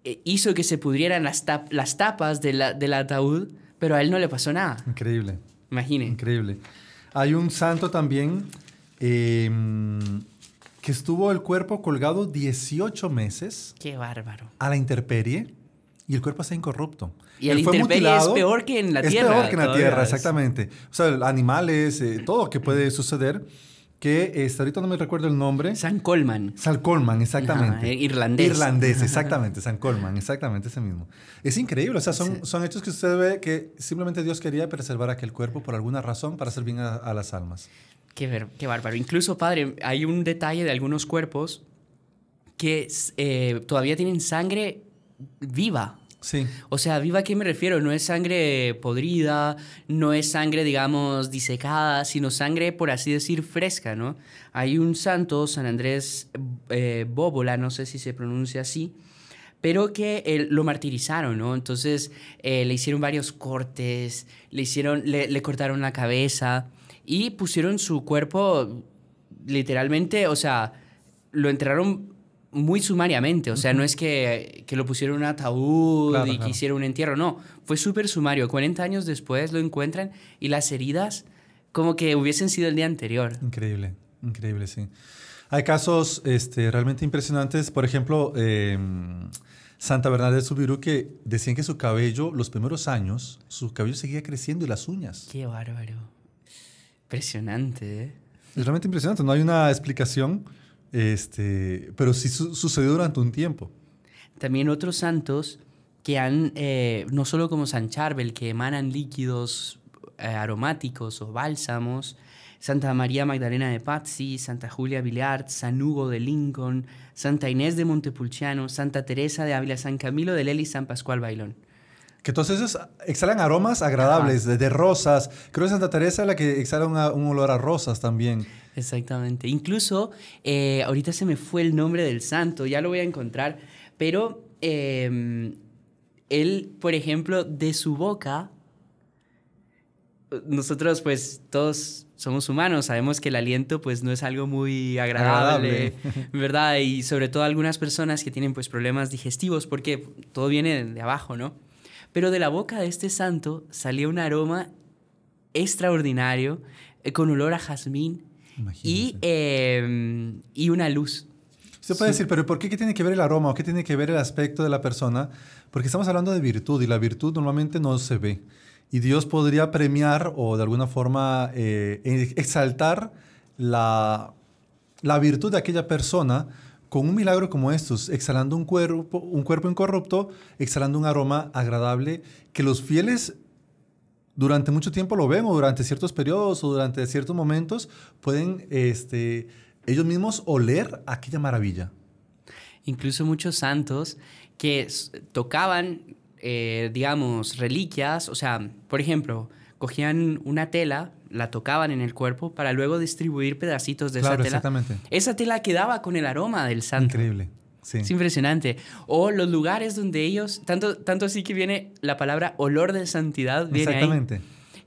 eh, hizo que se pudrieran las, tapas la, del ataúd, pero a él no le pasó nada. Increíble. Imagine. Increíble. Hay un santo también em, que estuvo el cuerpo colgado 18 meses. Qué bárbaro. A la interperie y el cuerpo está incorrupto. Y el intemperie es peor que en la tierra. Es peor que en la tierra, exactamente. O sea, animales, eh, todo que puede suceder que este, ahorita no me recuerdo el nombre. San Colman. San Colman, exactamente. Eh, irlandés. Irlandés, exactamente, San Colman, exactamente ese mismo. Es increíble, o sea, son, son hechos que usted ve que simplemente Dios quería preservar aquel cuerpo por alguna razón para hacer bien a, las almas. Qué, qué bárbaro. Incluso, padre, hay un detalle de algunos cuerpos que eh, todavía tienen sangre viva, Sí. O sea, viva a qué me refiero, no es sangre podrida, no es sangre, digamos, disecada, sino sangre, por así decir, fresca, ¿no? Hay un santo, San Andrés eh, Bóbola, no sé si se pronuncia así, pero que lo martirizaron, ¿no? Entonces eh, le hicieron varios cortes, le, hicieron, le cortaron la cabeza y pusieron su cuerpo literalmente, o sea, lo enterraron muy sumariamente, o sea, no es que, que, lo pusieron en un ataúd y que hicieron un entierro, no, fue súper sumario. 40 años después lo encuentran y las heridas como que hubiesen sido el día anterior. Increíble, increíble, sí. Hay casos este, realmente impresionantes, por ejemplo, em, Santa Bernadette de Subiru, que decían que su cabello, los primeros años, su cabello seguía creciendo y las uñas. Qué bárbaro. Impresionante, ¿eh? Es realmente impresionante, no hay una explicación este, pero sí sucedió durante un tiempo. También otros santos que han, eh, no solo como San Charbel, que emanan líquidos eh, aromáticos o bálsamos, Santa María Magdalena de Pazzi, Santa Julia Villard, San Hugo de Lincoln, Santa Inés de Montepulciano, Santa Teresa de Ávila, San Camilo de Lely, San Pascual Bailón. Que todos esos exhalan aromas agradables, de, rosas. Creo que Santa Teresa es la que exhala un olor a rosas también. Exactamente. Incluso, eh, ahorita se me fue el nombre del santo, ya lo voy a encontrar, pero em, él, por ejemplo, de su boca, nosotros pues todos somos humanos, sabemos que el aliento pues no es algo muy agradable, ¿verdad? Y sobre todo algunas personas que tienen pues problemas digestivos, porque todo viene de abajo, ¿no? Pero de la boca de este santo salía un aroma extraordinario, eh, con olor a jazmín, Em, y, una luz. Se puede decir, pero ¿por qué, qué tiene que ver el aroma o qué tiene que ver el aspecto de la persona? Porque estamos hablando de virtud y la virtud normalmente no se ve. Y Dios podría premiar o de alguna forma eh, exaltar la, virtud de aquella persona con un milagro como estos, exhalando un cuerpo, un cuerpo incorrupto, exhalando un aroma agradable que los fieles durante mucho tiempo lo vemos, durante ciertos periodos o durante ciertos momentos, pueden este, ellos mismos oler aquella maravilla. Incluso muchos santos que tocaban, eh, digamos, reliquias, o sea, por ejemplo, cogían una tela, la tocaban en el cuerpo para luego distribuir pedacitos de esa tela. Exactamente. Esa tela quedaba con el aroma del santo. Increíble. Es impresionante. O los lugares donde ellos, tanto, tanto así que viene la palabra olor de santidad. Exactamente.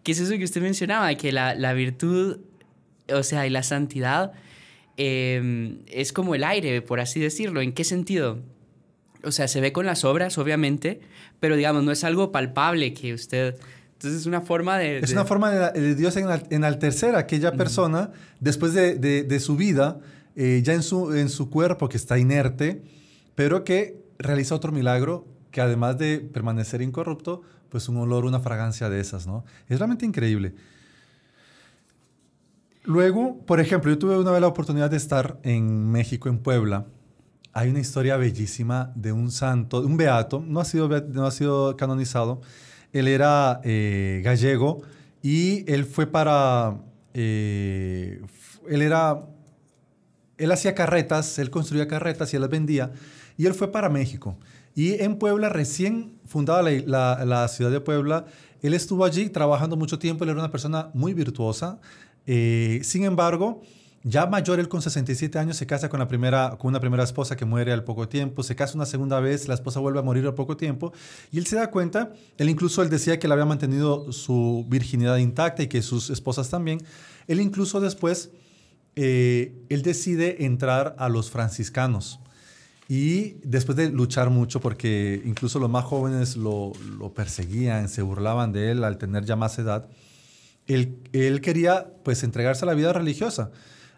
que es eso que usted mencionaba, que la, la virtud, o sea, y la santidad em, es como el aire, por así decirlo. ¿En qué sentido? O sea, se ve con las obras, obviamente, pero digamos, no es algo palpable que usted... Entonces es una forma de... Es una forma de, Dios en enaltecer a aquella persona después de, de, su vida eh, ya en su, en su cuerpo que está inerte, pero que realiza otro milagro que además de permanecer incorrupto, pues un olor, una fragancia de esas, ¿no? Es realmente increíble. Luego, por ejemplo, yo tuve una vez la oportunidad de estar en México, en Puebla. Hay una historia bellísima de un santo, un beato, no ha sido, no ha sido canonizado. Él era eh, gallego y él fue para... Eh, él era él hacía carretas, él construía carretas y él las vendía. Y él fue para México. Y en Puebla, recién fundada la, ciudad de Puebla, él estuvo allí trabajando mucho tiempo. Él era una persona muy virtuosa. Eh, sin embargo, ya mayor, él con 67 años se casa con, la primera, con una primera esposa que muere al poco tiempo, se casa una segunda vez, la esposa vuelve a morir al poco tiempo, y él se da cuenta, él incluso él decía que él había mantenido su virginidad intacta y que sus esposas también, él incluso después eh, él decide entrar a los franciscanos. Y después de luchar mucho, porque incluso los más jóvenes lo, perseguían, se burlaban de él al tener ya más edad, él, quería pues entregarse a la vida religiosa.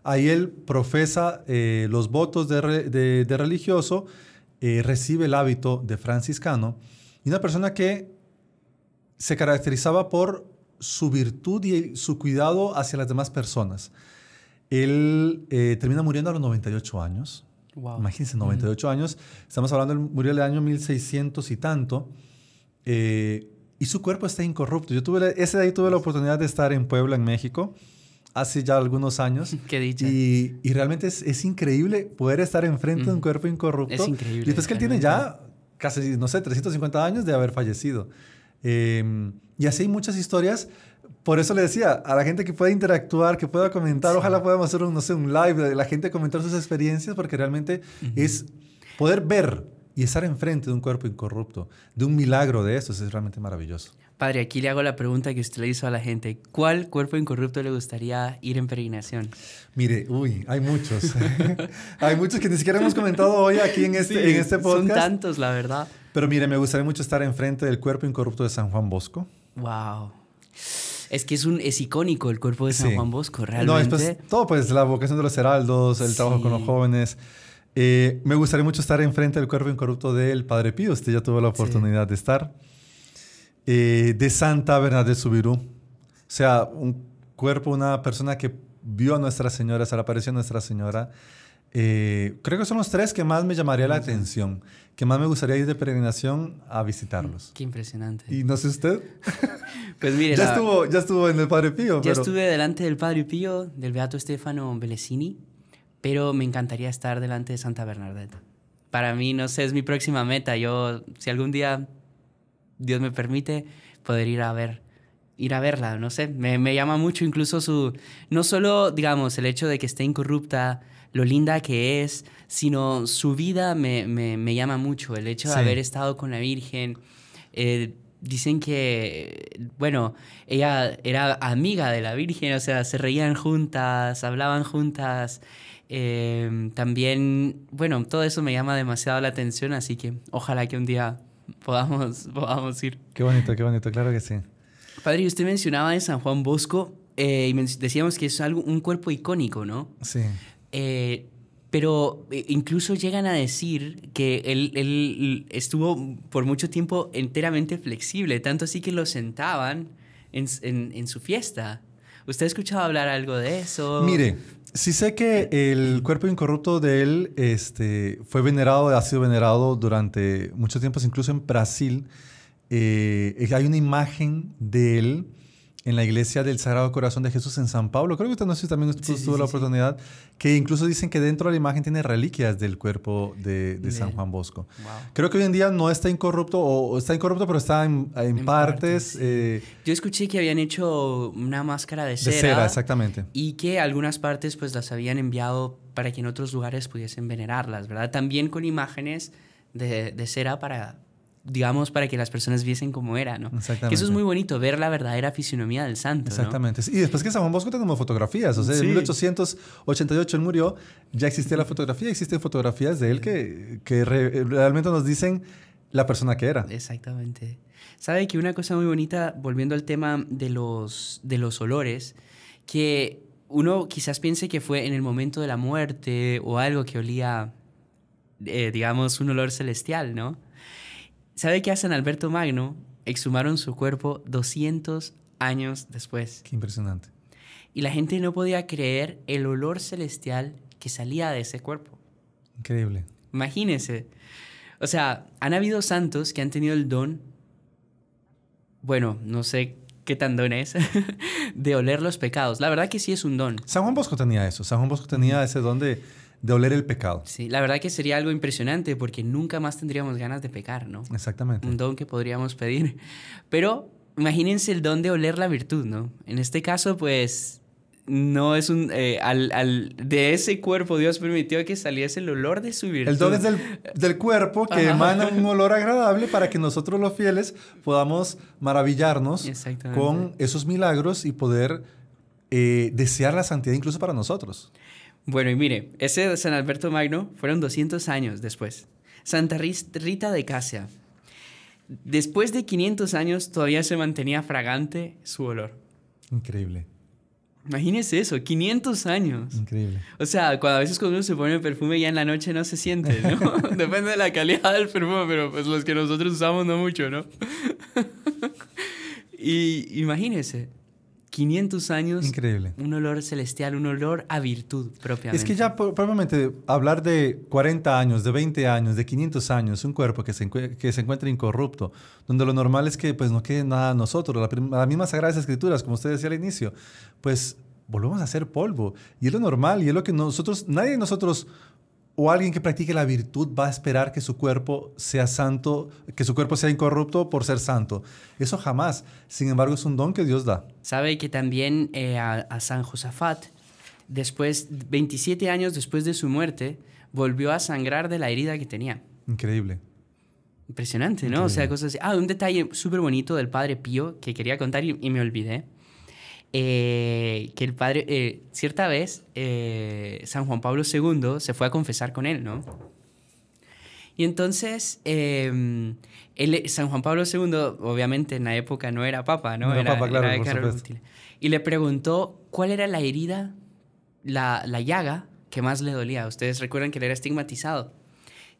Ahí él profesa eh, los votos de, religioso, eh, recibe el hábito de franciscano, y una persona que se caracterizaba por su virtud y su cuidado hacia las demás personas. Él eh, termina muriendo a los 98 años. Imagínense, 98 años. Estamos hablando, él murió en el año 1600 y tanto. Eh, y su cuerpo está incorrupto. Yo tuve, ese día ahí tuve la oportunidad de estar en Puebla, en México, hace ya algunos años. Qué Y, realmente es, increíble poder estar enfrente de un cuerpo incorrupto. Es increíble. Y después que él tiene ya casi, no sé, 350 años de haber fallecido. Em, y así hay muchas historias. Por eso le decía a la gente que pueda interactuar, que pueda comentar, ojalá podamos hacer un, no sé, un live, la gente comentar sus experiencias, porque realmente es poder ver y estar enfrente de un cuerpo incorrupto, de un milagro de estos, es realmente maravilloso. Padre, aquí le hago la pregunta que usted le hizo a la gente. ¿Cuál cuerpo incorrupto le gustaría ir en peregrinación? Mire, uy, hay muchos. hay muchos que ni siquiera hemos comentado hoy aquí en este, en este podcast. Son tantos, la verdad. Pero mire, me gustaría mucho estar enfrente del cuerpo incorrupto de San Juan Bosco. ¡Wow! Es que es, un, es icónico el cuerpo de San Juan Bosco, realmente. No, después, todo pues la vocación de los heraldos, el trabajo con los jóvenes. Eh, me gustaría mucho estar enfrente del cuerpo incorrupto del Padre Pío. Usted ya tuvo la oportunidad de estar. Eh, de Santa Bernadette Subirú. O sea, un cuerpo, una persona que vio a Nuestra Señora, se le apareció a Nuestra Señora. Eh, creo que son los tres que más me llamaría la atención, que más me gustaría ir de peregrinación a visitarlos. Qué impresionante. ¿Y no sé usted? pues mire, ya, estuvo, en el Padre Pío. Ya estuve delante del Padre Pío, del Beato Stefano Bellesini pero me encantaría estar delante de Santa Bernadette. Para mí, no sé, es mi próxima meta. Yo, si algún día Dios me permite, poder ir a ver ir a verla, no sé, me, llama mucho incluso su, no solo, digamos, el hecho de que esté incorrupta, lo linda que es, sino su vida me, llama mucho, el hecho de haber estado con la Virgen. Eh, dicen que, bueno, ella era amiga de la Virgen, o sea, se reían juntas, hablaban juntas. Em, también, bueno, todo eso me llama demasiado la atención, así que ojalá que un día podamos, podamos ir. Qué bonito, qué bonito, claro que sí. Padre, usted mencionaba de San Juan Bosco eh, y decíamos que es algo, un cuerpo icónico, ¿no? Sí. Eh, pero eh, incluso llegan a decir que él, estuvo por mucho tiempo enteramente flexible, tanto así que lo sentaban en, en su fiesta. ¿Usted ha escuchado hablar algo de eso? Mire, Sí sé que el cuerpo incorrupto de él este, fue venerado, ha sido venerado durante muchos tiempos, incluso en Brasil. Eh, hay una imagen de él en la iglesia del Sagrado Corazón de Jesús en San Pablo. Creo que usted no sé si también usted tuvo la oportunidad, que incluso dicen que dentro de la imagen tiene reliquias del cuerpo de, San Juan Bosco. Creo que hoy en día no está incorrupto, o está incorrupto, pero está en, partes. Eh, Yo escuché que habían hecho una máscara de cera. De cera, exactamente. Y que algunas partes pues las habían enviado para que en otros lugares pudiesen venerarlas, ¿verdad? También con imágenes de cera para, digamos, para que las personas viesen cómo era, ¿no? Exactamente. eso es muy bonito, ver la verdadera fisionomía del santo. Exactamente. Y después que San Juan Bosco tenemos fotografías, o sea, en 1888 él murió, ya existía la fotografía, existen fotografías de él que, realmente nos dicen la persona que era. Exactamente. Sabe que una cosa muy bonita, volviendo al tema de los, de los olores, que uno quizás piense que fue en el momento de la muerte o algo que olía, eh, digamos, un olor celestial, ¿no? ¿Sabe qué hacen Alberto Magno? Exhumaron su cuerpo 200 años después. Qué impresionante. Y la gente no podía creer el olor celestial que salía de ese cuerpo. Increíble. Imagínese, O sea, han habido santos que han tenido el don, bueno, no sé qué tan don es, de oler los pecados. La verdad que sí es un don. San Juan Bosco tenía eso. San Juan Bosco tenía ese don de de oler el pecado. Sí, la verdad que sería algo impresionante porque nunca más tendríamos ganas de pecar, ¿no? Exactamente. Un don que podríamos pedir. Pero imagínense el don de oler la virtud, ¿no? En este caso, pues no es un... Eh, al, de ese cuerpo Dios permitió que saliese el olor de su virtud. El don es del, cuerpo que emana un olor agradable para que nosotros los fieles podamos maravillarnos con esos milagros y poder eh, desear la santidad incluso para nosotros. Bueno, y mire, ese de San Alberto Magno fueron 200 años después. Santa Rita de Casia. Después de 500 años todavía se mantenía fragante su olor. Increíble. Imagínese eso, 500 años. Increíble. O sea, cuando a veces cuando uno se pone el perfume ya en la noche no se siente, ¿no? Depende de la calidad del perfume, pero pues los que nosotros usamos no mucho, ¿no? y imagínese, 500 años. Increíble. Un olor celestial, un olor a virtud propiamente. Es que ya probablemente, hablar de 40 años, de 20 años, de 500 años, un cuerpo que se, que se encuentra incorrupto, donde lo normal es que pues no quede nada nosotros, las mismas sagradas escrituras, como usted decía al inicio, pues volvemos a ser polvo. Y es lo normal y es lo que nosotros, nadie de nosotros o alguien que practique la virtud va a esperar que su cuerpo sea santo, que su cuerpo sea incorrupto por ser santo. Eso jamás. Sin embargo, es un don que Dios da. Sabe que también eh, a, San Josafat, después, 27 años después de su muerte, volvió a sangrar de la herida que tenía. Increíble. Impresionante, ¿no? O sea, cosas así. Ah, un detalle súper bonito del Padre Pío que quería contar y me olvidé. Eh, que el padre, eh, cierta vez, eh, San Juan Pablo II se fue a confesar con él, ¿no? Y entonces, em, San Juan Pablo II, obviamente en la época no era papa, ¿no? no era, papa, claro, era Y le preguntó cuál era la herida, la, la, llaga que más le dolía. Ustedes recuerdan que él era estigmatizado.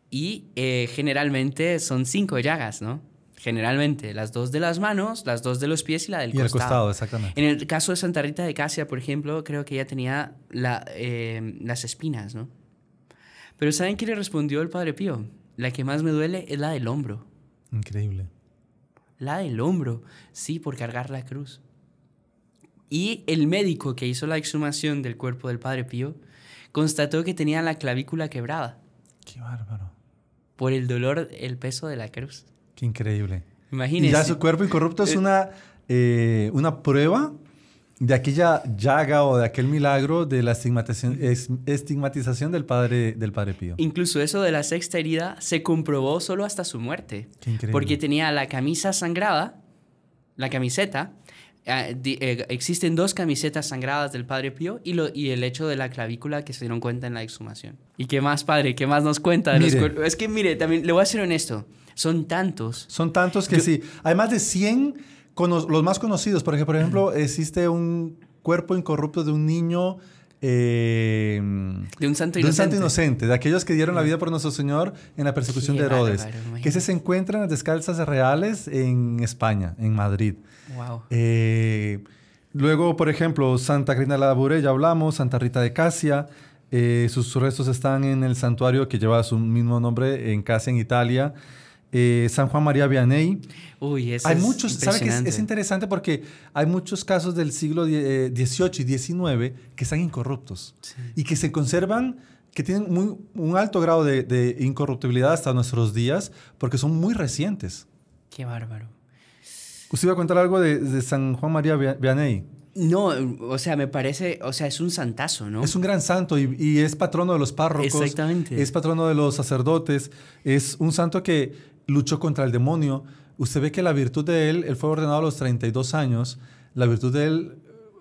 Y generalmente son cinco llagas, ¿no? generalmente las dos de las manos, las dos de los pies y la del costado. En el caso de Santa Rita de Casia, por ejemplo, creo que ella tenía eh, las espinas, ¿no? Pero ¿saben qué le respondió el Padre Pío? La que más me duele es la del hombro. Increíble. La del hombro, sí, por cargar la cruz. Y el médico que hizo la exhumación del cuerpo del Padre Pío constató que tenía la clavícula quebrada. Qué bárbaro. Por el dolor, el peso de la cruz. Qué increíble. Imagínese. Y ya su cuerpo incorrupto es eh, una, eh, una prueba de aquella llaga o de aquel milagro de la estigmatización, del, padre, del Padre Pío. Incluso eso de la sexta herida se comprobó solo hasta su muerte. Qué increíble. Porque tenía la camisa sangrada, la camiseta. Eh, existen dos camisetas sangradas del Padre Pío y, lo, y el hecho de la clavícula que se dieron cuenta en la exhumación. ¿Y qué más, padre? ¿Qué más nos cuenta? De es que, mire, también le voy a ser honesto. Son tantos. Son tantos que sí. Hay más de 100 los más conocidos. por ejemplo, existe un cuerpo incorrupto de un niño em, de un santo inocente. De aquellos que dieron la vida por nuestro Señor en la persecución de Herodes, que se, encuentran en las descalzas reales en España, en Madrid. Eh, luego, por ejemplo, Santa Cristina de la ya hablamos, Santa Rita de Casia, eh, sus restos están en el santuario que lleva su mismo nombre en Casia, en Italia. Eh, San Juan María Vianney. Uy, eso hay es muchos, ¿sabe que es, interesante porque hay muchos casos del siglo XVIII eh, y XIX que están incorruptos y que se conservan, que tienen un alto grado de, incorruptibilidad hasta nuestros días porque son muy recientes. Qué bárbaro. ¿Usted iba a contar algo de, San Juan María Vianney? No, o sea, me parece, o sea, es un santazo, ¿no? Es un gran santo y, es patrono de los párrocos. Exactamente. Es patrono de los sacerdotes. Es un santo que luchó contra el demonio. Usted ve que la virtud de él, él fue ordenado a los 32 años, la virtud de él,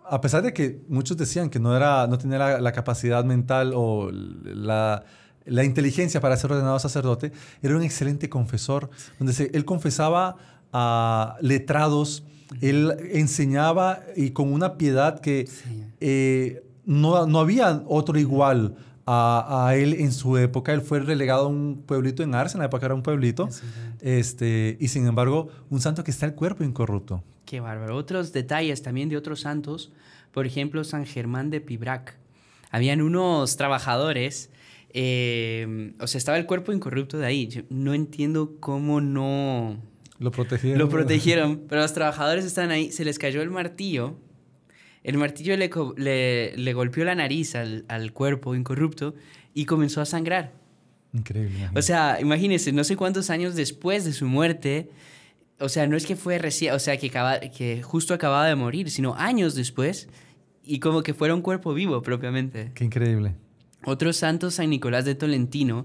a pesar de que muchos decían que no, era, no tenía la, capacidad mental o la, inteligencia para ser ordenado sacerdote, era un excelente confesor, donde él confesaba a letrados, él enseñaba y con una piedad que eh, no, no, había otro igual a, él en su época, él fue relegado a un pueblito en Arce, en la época era un pueblito, este, y sin embargo, un santo que está el cuerpo incorrupto. Qué bárbaro. Otros detalles también de otros santos, por ejemplo, San Germán de Pibrac. Habían unos trabajadores, eh, o sea, estaba el cuerpo incorrupto de ahí. no entiendo cómo no... Lo protegieron. Lo protegieron, pero los trabajadores están ahí, se les cayó el martillo el martillo le, golpeó la nariz al, cuerpo incorrupto y comenzó a sangrar. Increíble. O sea, imagínense, no sé cuántos años después de su muerte, o sea, no es que fue recién, o sea, que, acaba, que justo acababa de morir, sino años después y como que fuera un cuerpo vivo propiamente. Qué increíble. Otro santo, San Nicolás de Tolentino,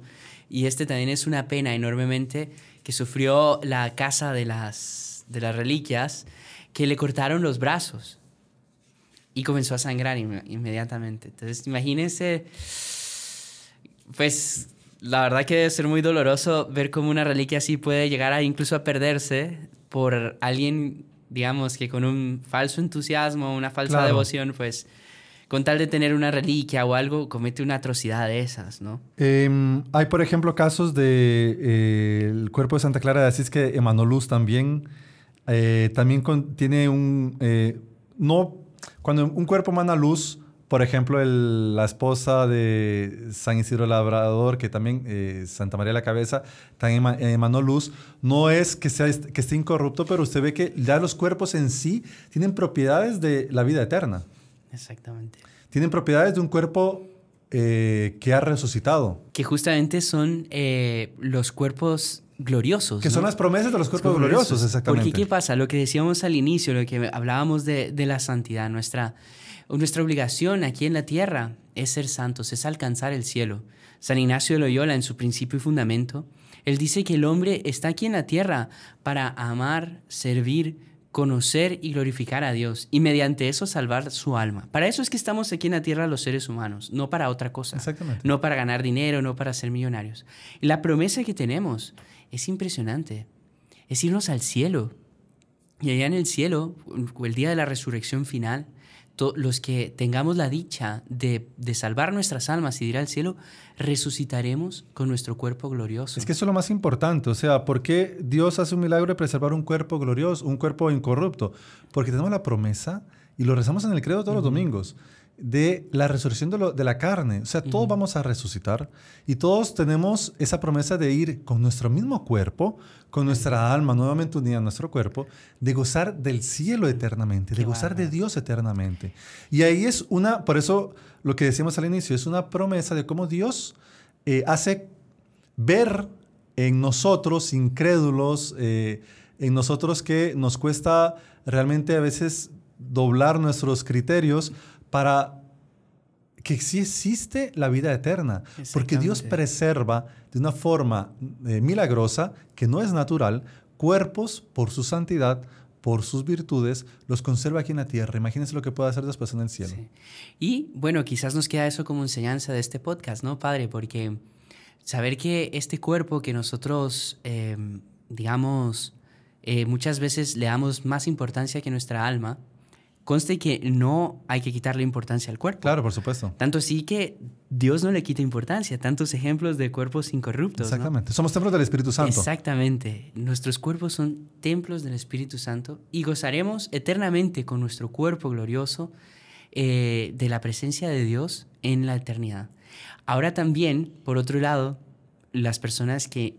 y este también es una pena enormemente que sufrió la casa de las, de las reliquias, que le cortaron los brazos y comenzó a sangrar inmediatamente. Entonces, imagínense, pues la verdad que debe ser muy doloroso ver cómo una reliquia así puede llegar a incluso a perderse por alguien, digamos, que con un falso entusiasmo, una falsa devoción, pues con tal de tener una reliquia o algo, comete una atrocidad de esas, ¿no? Em, hay, por ejemplo, casos de eh, cuerpo de Santa Clara de Asís que Emanoluz también, eh, también tiene un, eh, no cuando un cuerpo manda luz, por ejemplo, la esposa de San Isidro Labrador, que también eh, Santa María la Cabeza, también emanó eh, luz, no es que, sea, que esté incorrupto, pero usted ve que ya los cuerpos en sí tienen propiedades de la vida eterna. Exactamente. Tienen propiedades de un cuerpo eh, que ha resucitado. Que justamente son los cuerpos gloriosos. Que son las promesas de los cuerpos gloriosos. gloriosos, exactamente. Porque ¿qué pasa? Lo que decíamos al inicio, lo que hablábamos de, la santidad, nuestra, nuestra obligación aquí en la tierra es ser santos, es alcanzar el cielo. San Ignacio de Loyola, en su principio y fundamento, él dice que el hombre está aquí en la tierra para amar, servir, conocer y glorificar a Dios y mediante eso salvar su alma. Para eso es que estamos aquí en la tierra los seres humanos, no para otra cosa. Exactamente. No para ganar dinero, no para ser millonarios. La promesa que tenemos es impresionante. Es irnos al cielo. Y allá en el cielo, el día de la resurrección final, los que tengamos la dicha de, salvar nuestras almas y ir al cielo, resucitaremos con nuestro cuerpo glorioso. Es que eso es lo más importante, o sea, ¿por qué Dios hace un milagro de preservar un cuerpo glorioso, un cuerpo incorrupto? Porque tenemos la promesa y lo rezamos en el credo todos los domingos de la resurrección de, la carne. O sea, todos vamos a resucitar y todos tenemos esa promesa de ir con nuestro mismo cuerpo, con nuestra alma nuevamente unida a nuestro cuerpo, de gozar del cielo eternamente, de gozar de Dios eternamente. Y ahí es una, por eso lo que decíamos al inicio, es una promesa de cómo Dios eh, hace ver en nosotros, incrédulos, eh, en nosotros que nos cuesta realmente a veces doblar nuestros criterios, para que sí existe la vida eterna, porque Dios preserva de una forma eh, milagrosa que no es natural cuerpos por su santidad, por sus virtudes, los conserva aquí en la tierra. Imagínense lo que puede hacer después en el cielo. Y bueno, quizás nos queda eso como enseñanza de este podcast, ¿no, Padre? Porque saber que este cuerpo que nosotros, em, digamos, eh, muchas veces le damos más importancia que nuestra alma, conste que no hay que quitarle importancia al cuerpo. Claro, por supuesto. Tanto sí que Dios no le quita importancia, tantos ejemplos de cuerpos incorruptos. Exactamente, somos templos del Espíritu Santo. Exactamente, nuestros cuerpos son templos del Espíritu Santo y gozaremos eternamente con nuestro cuerpo glorioso eh, de la presencia de Dios en la eternidad. Ahora también, por otro lado, las personas que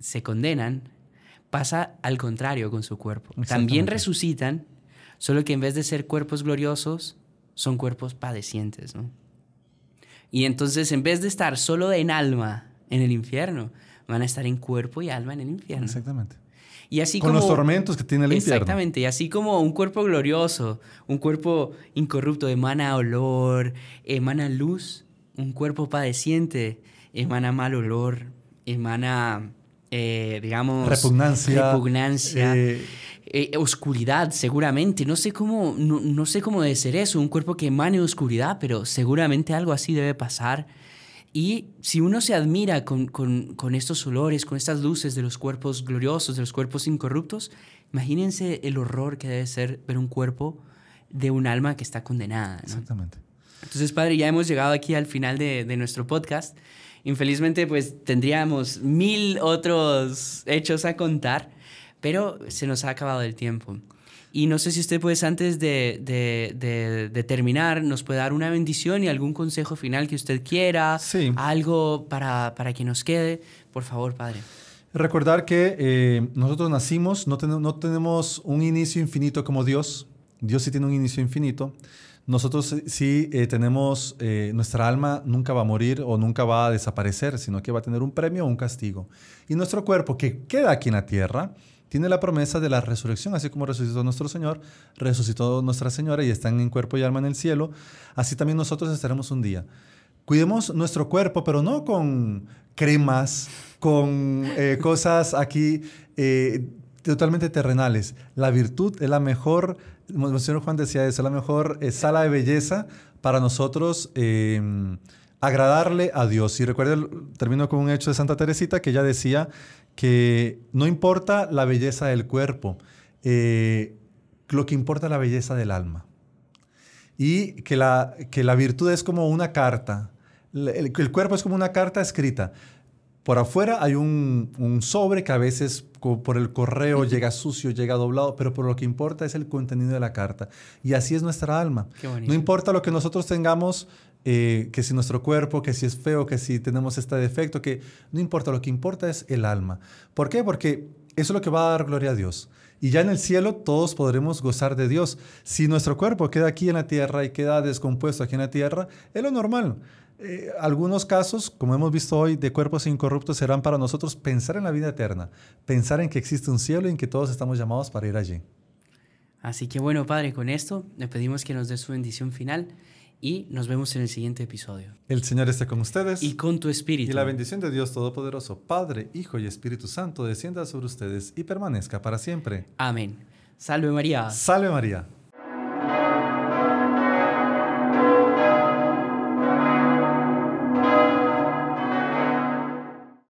se condenan pasa al contrario con su cuerpo. También resucitan Solo que en vez de ser cuerpos gloriosos, son cuerpos padecientes, ¿no? Y entonces, en vez de estar solo en alma en el infierno, van a estar en cuerpo y alma en el infierno. Exactamente. Y así Con los tormentos que tiene el infierno. Exactamente. Y así como un cuerpo glorioso, un cuerpo incorrupto emana olor, emana luz, un cuerpo padeciente emana mal olor, emana eh, digamos... Repugnancia. Repugnancia. Eh, eh, oscuridad, seguramente. No sé, cómo, no, sé cómo debe ser eso, un cuerpo que emane oscuridad, pero seguramente algo así debe pasar. Y si uno se admira con, estos olores, con estas luces de los cuerpos gloriosos, de los cuerpos incorruptos, imagínense el horror que debe ser ver un cuerpo de un alma que está condenada. Exactamente. Entonces, padre, ya hemos llegado aquí al final de, de nuestro podcast. Infelizmente, pues tendríamos mil otros hechos a contar, pero se nos ha acabado el tiempo. Y no sé si usted, pues, antes de, de, de, terminar, nos puede dar una bendición y algún consejo final que usted quiera, sí. algo para, para, que nos quede. Por favor, Padre. Recordar que eh, nosotros nacimos, no, no tenemos un inicio infinito como Dios. Dios sí tiene un inicio infinito nosotros sí eh, tenemos, eh, nuestra alma nunca va a morir o nunca va a desaparecer, sino que va a tener un premio o un castigo. Y nuestro cuerpo que queda aquí en la tierra tiene la promesa de la resurrección, así como resucitó nuestro Señor, resucitó nuestra Señora y están en cuerpo y alma en el cielo, así también nosotros estaremos un día. Cuidemos nuestro cuerpo, pero no con cremas, con eh, cosas aquí totalmente terrenales. La virtud es la mejor, el señor Juan decía eso, es la mejor eh, sala de belleza para nosotros em, agradarle a Dios. Y recuerden, termino con un hecho de Santa Teresita que ella decía que no importa la belleza del cuerpo, eh, lo que importa es la belleza del alma. Y que la, que la virtud es como una carta, el, el cuerpo es como una carta escrita. Por afuera hay un, un sobre que a veces por el correo, llega sucio, llega doblado, pero por lo que importa es el contenido de la carta. Y así es nuestra alma. no importa lo que nosotros tengamos, eh, que si nuestro cuerpo, que si es feo, que si tenemos este defecto, que no importa, lo que importa es el alma. ¿Por qué? Porque eso es lo que va a dar gloria a Dios. Y ya en el cielo todos podremos gozar de Dios. Si nuestro cuerpo queda aquí en la tierra y queda descompuesto aquí en la tierra, es lo normal. Eh, algunos casos, como hemos visto hoy, de cuerpos incorruptos serán para nosotros pensar en la vida eterna, pensar en que existe un cielo y en que todos estamos llamados para ir allí. Así que bueno, Padre, con esto le pedimos que nos dé su bendición final y nos vemos en el siguiente episodio. El Señor esté con ustedes. Y con tu espíritu. Y la bendición de Dios Todopoderoso, Padre, Hijo y Espíritu Santo, descienda sobre ustedes y permanezca para siempre. Amén. Salve María. Salve María.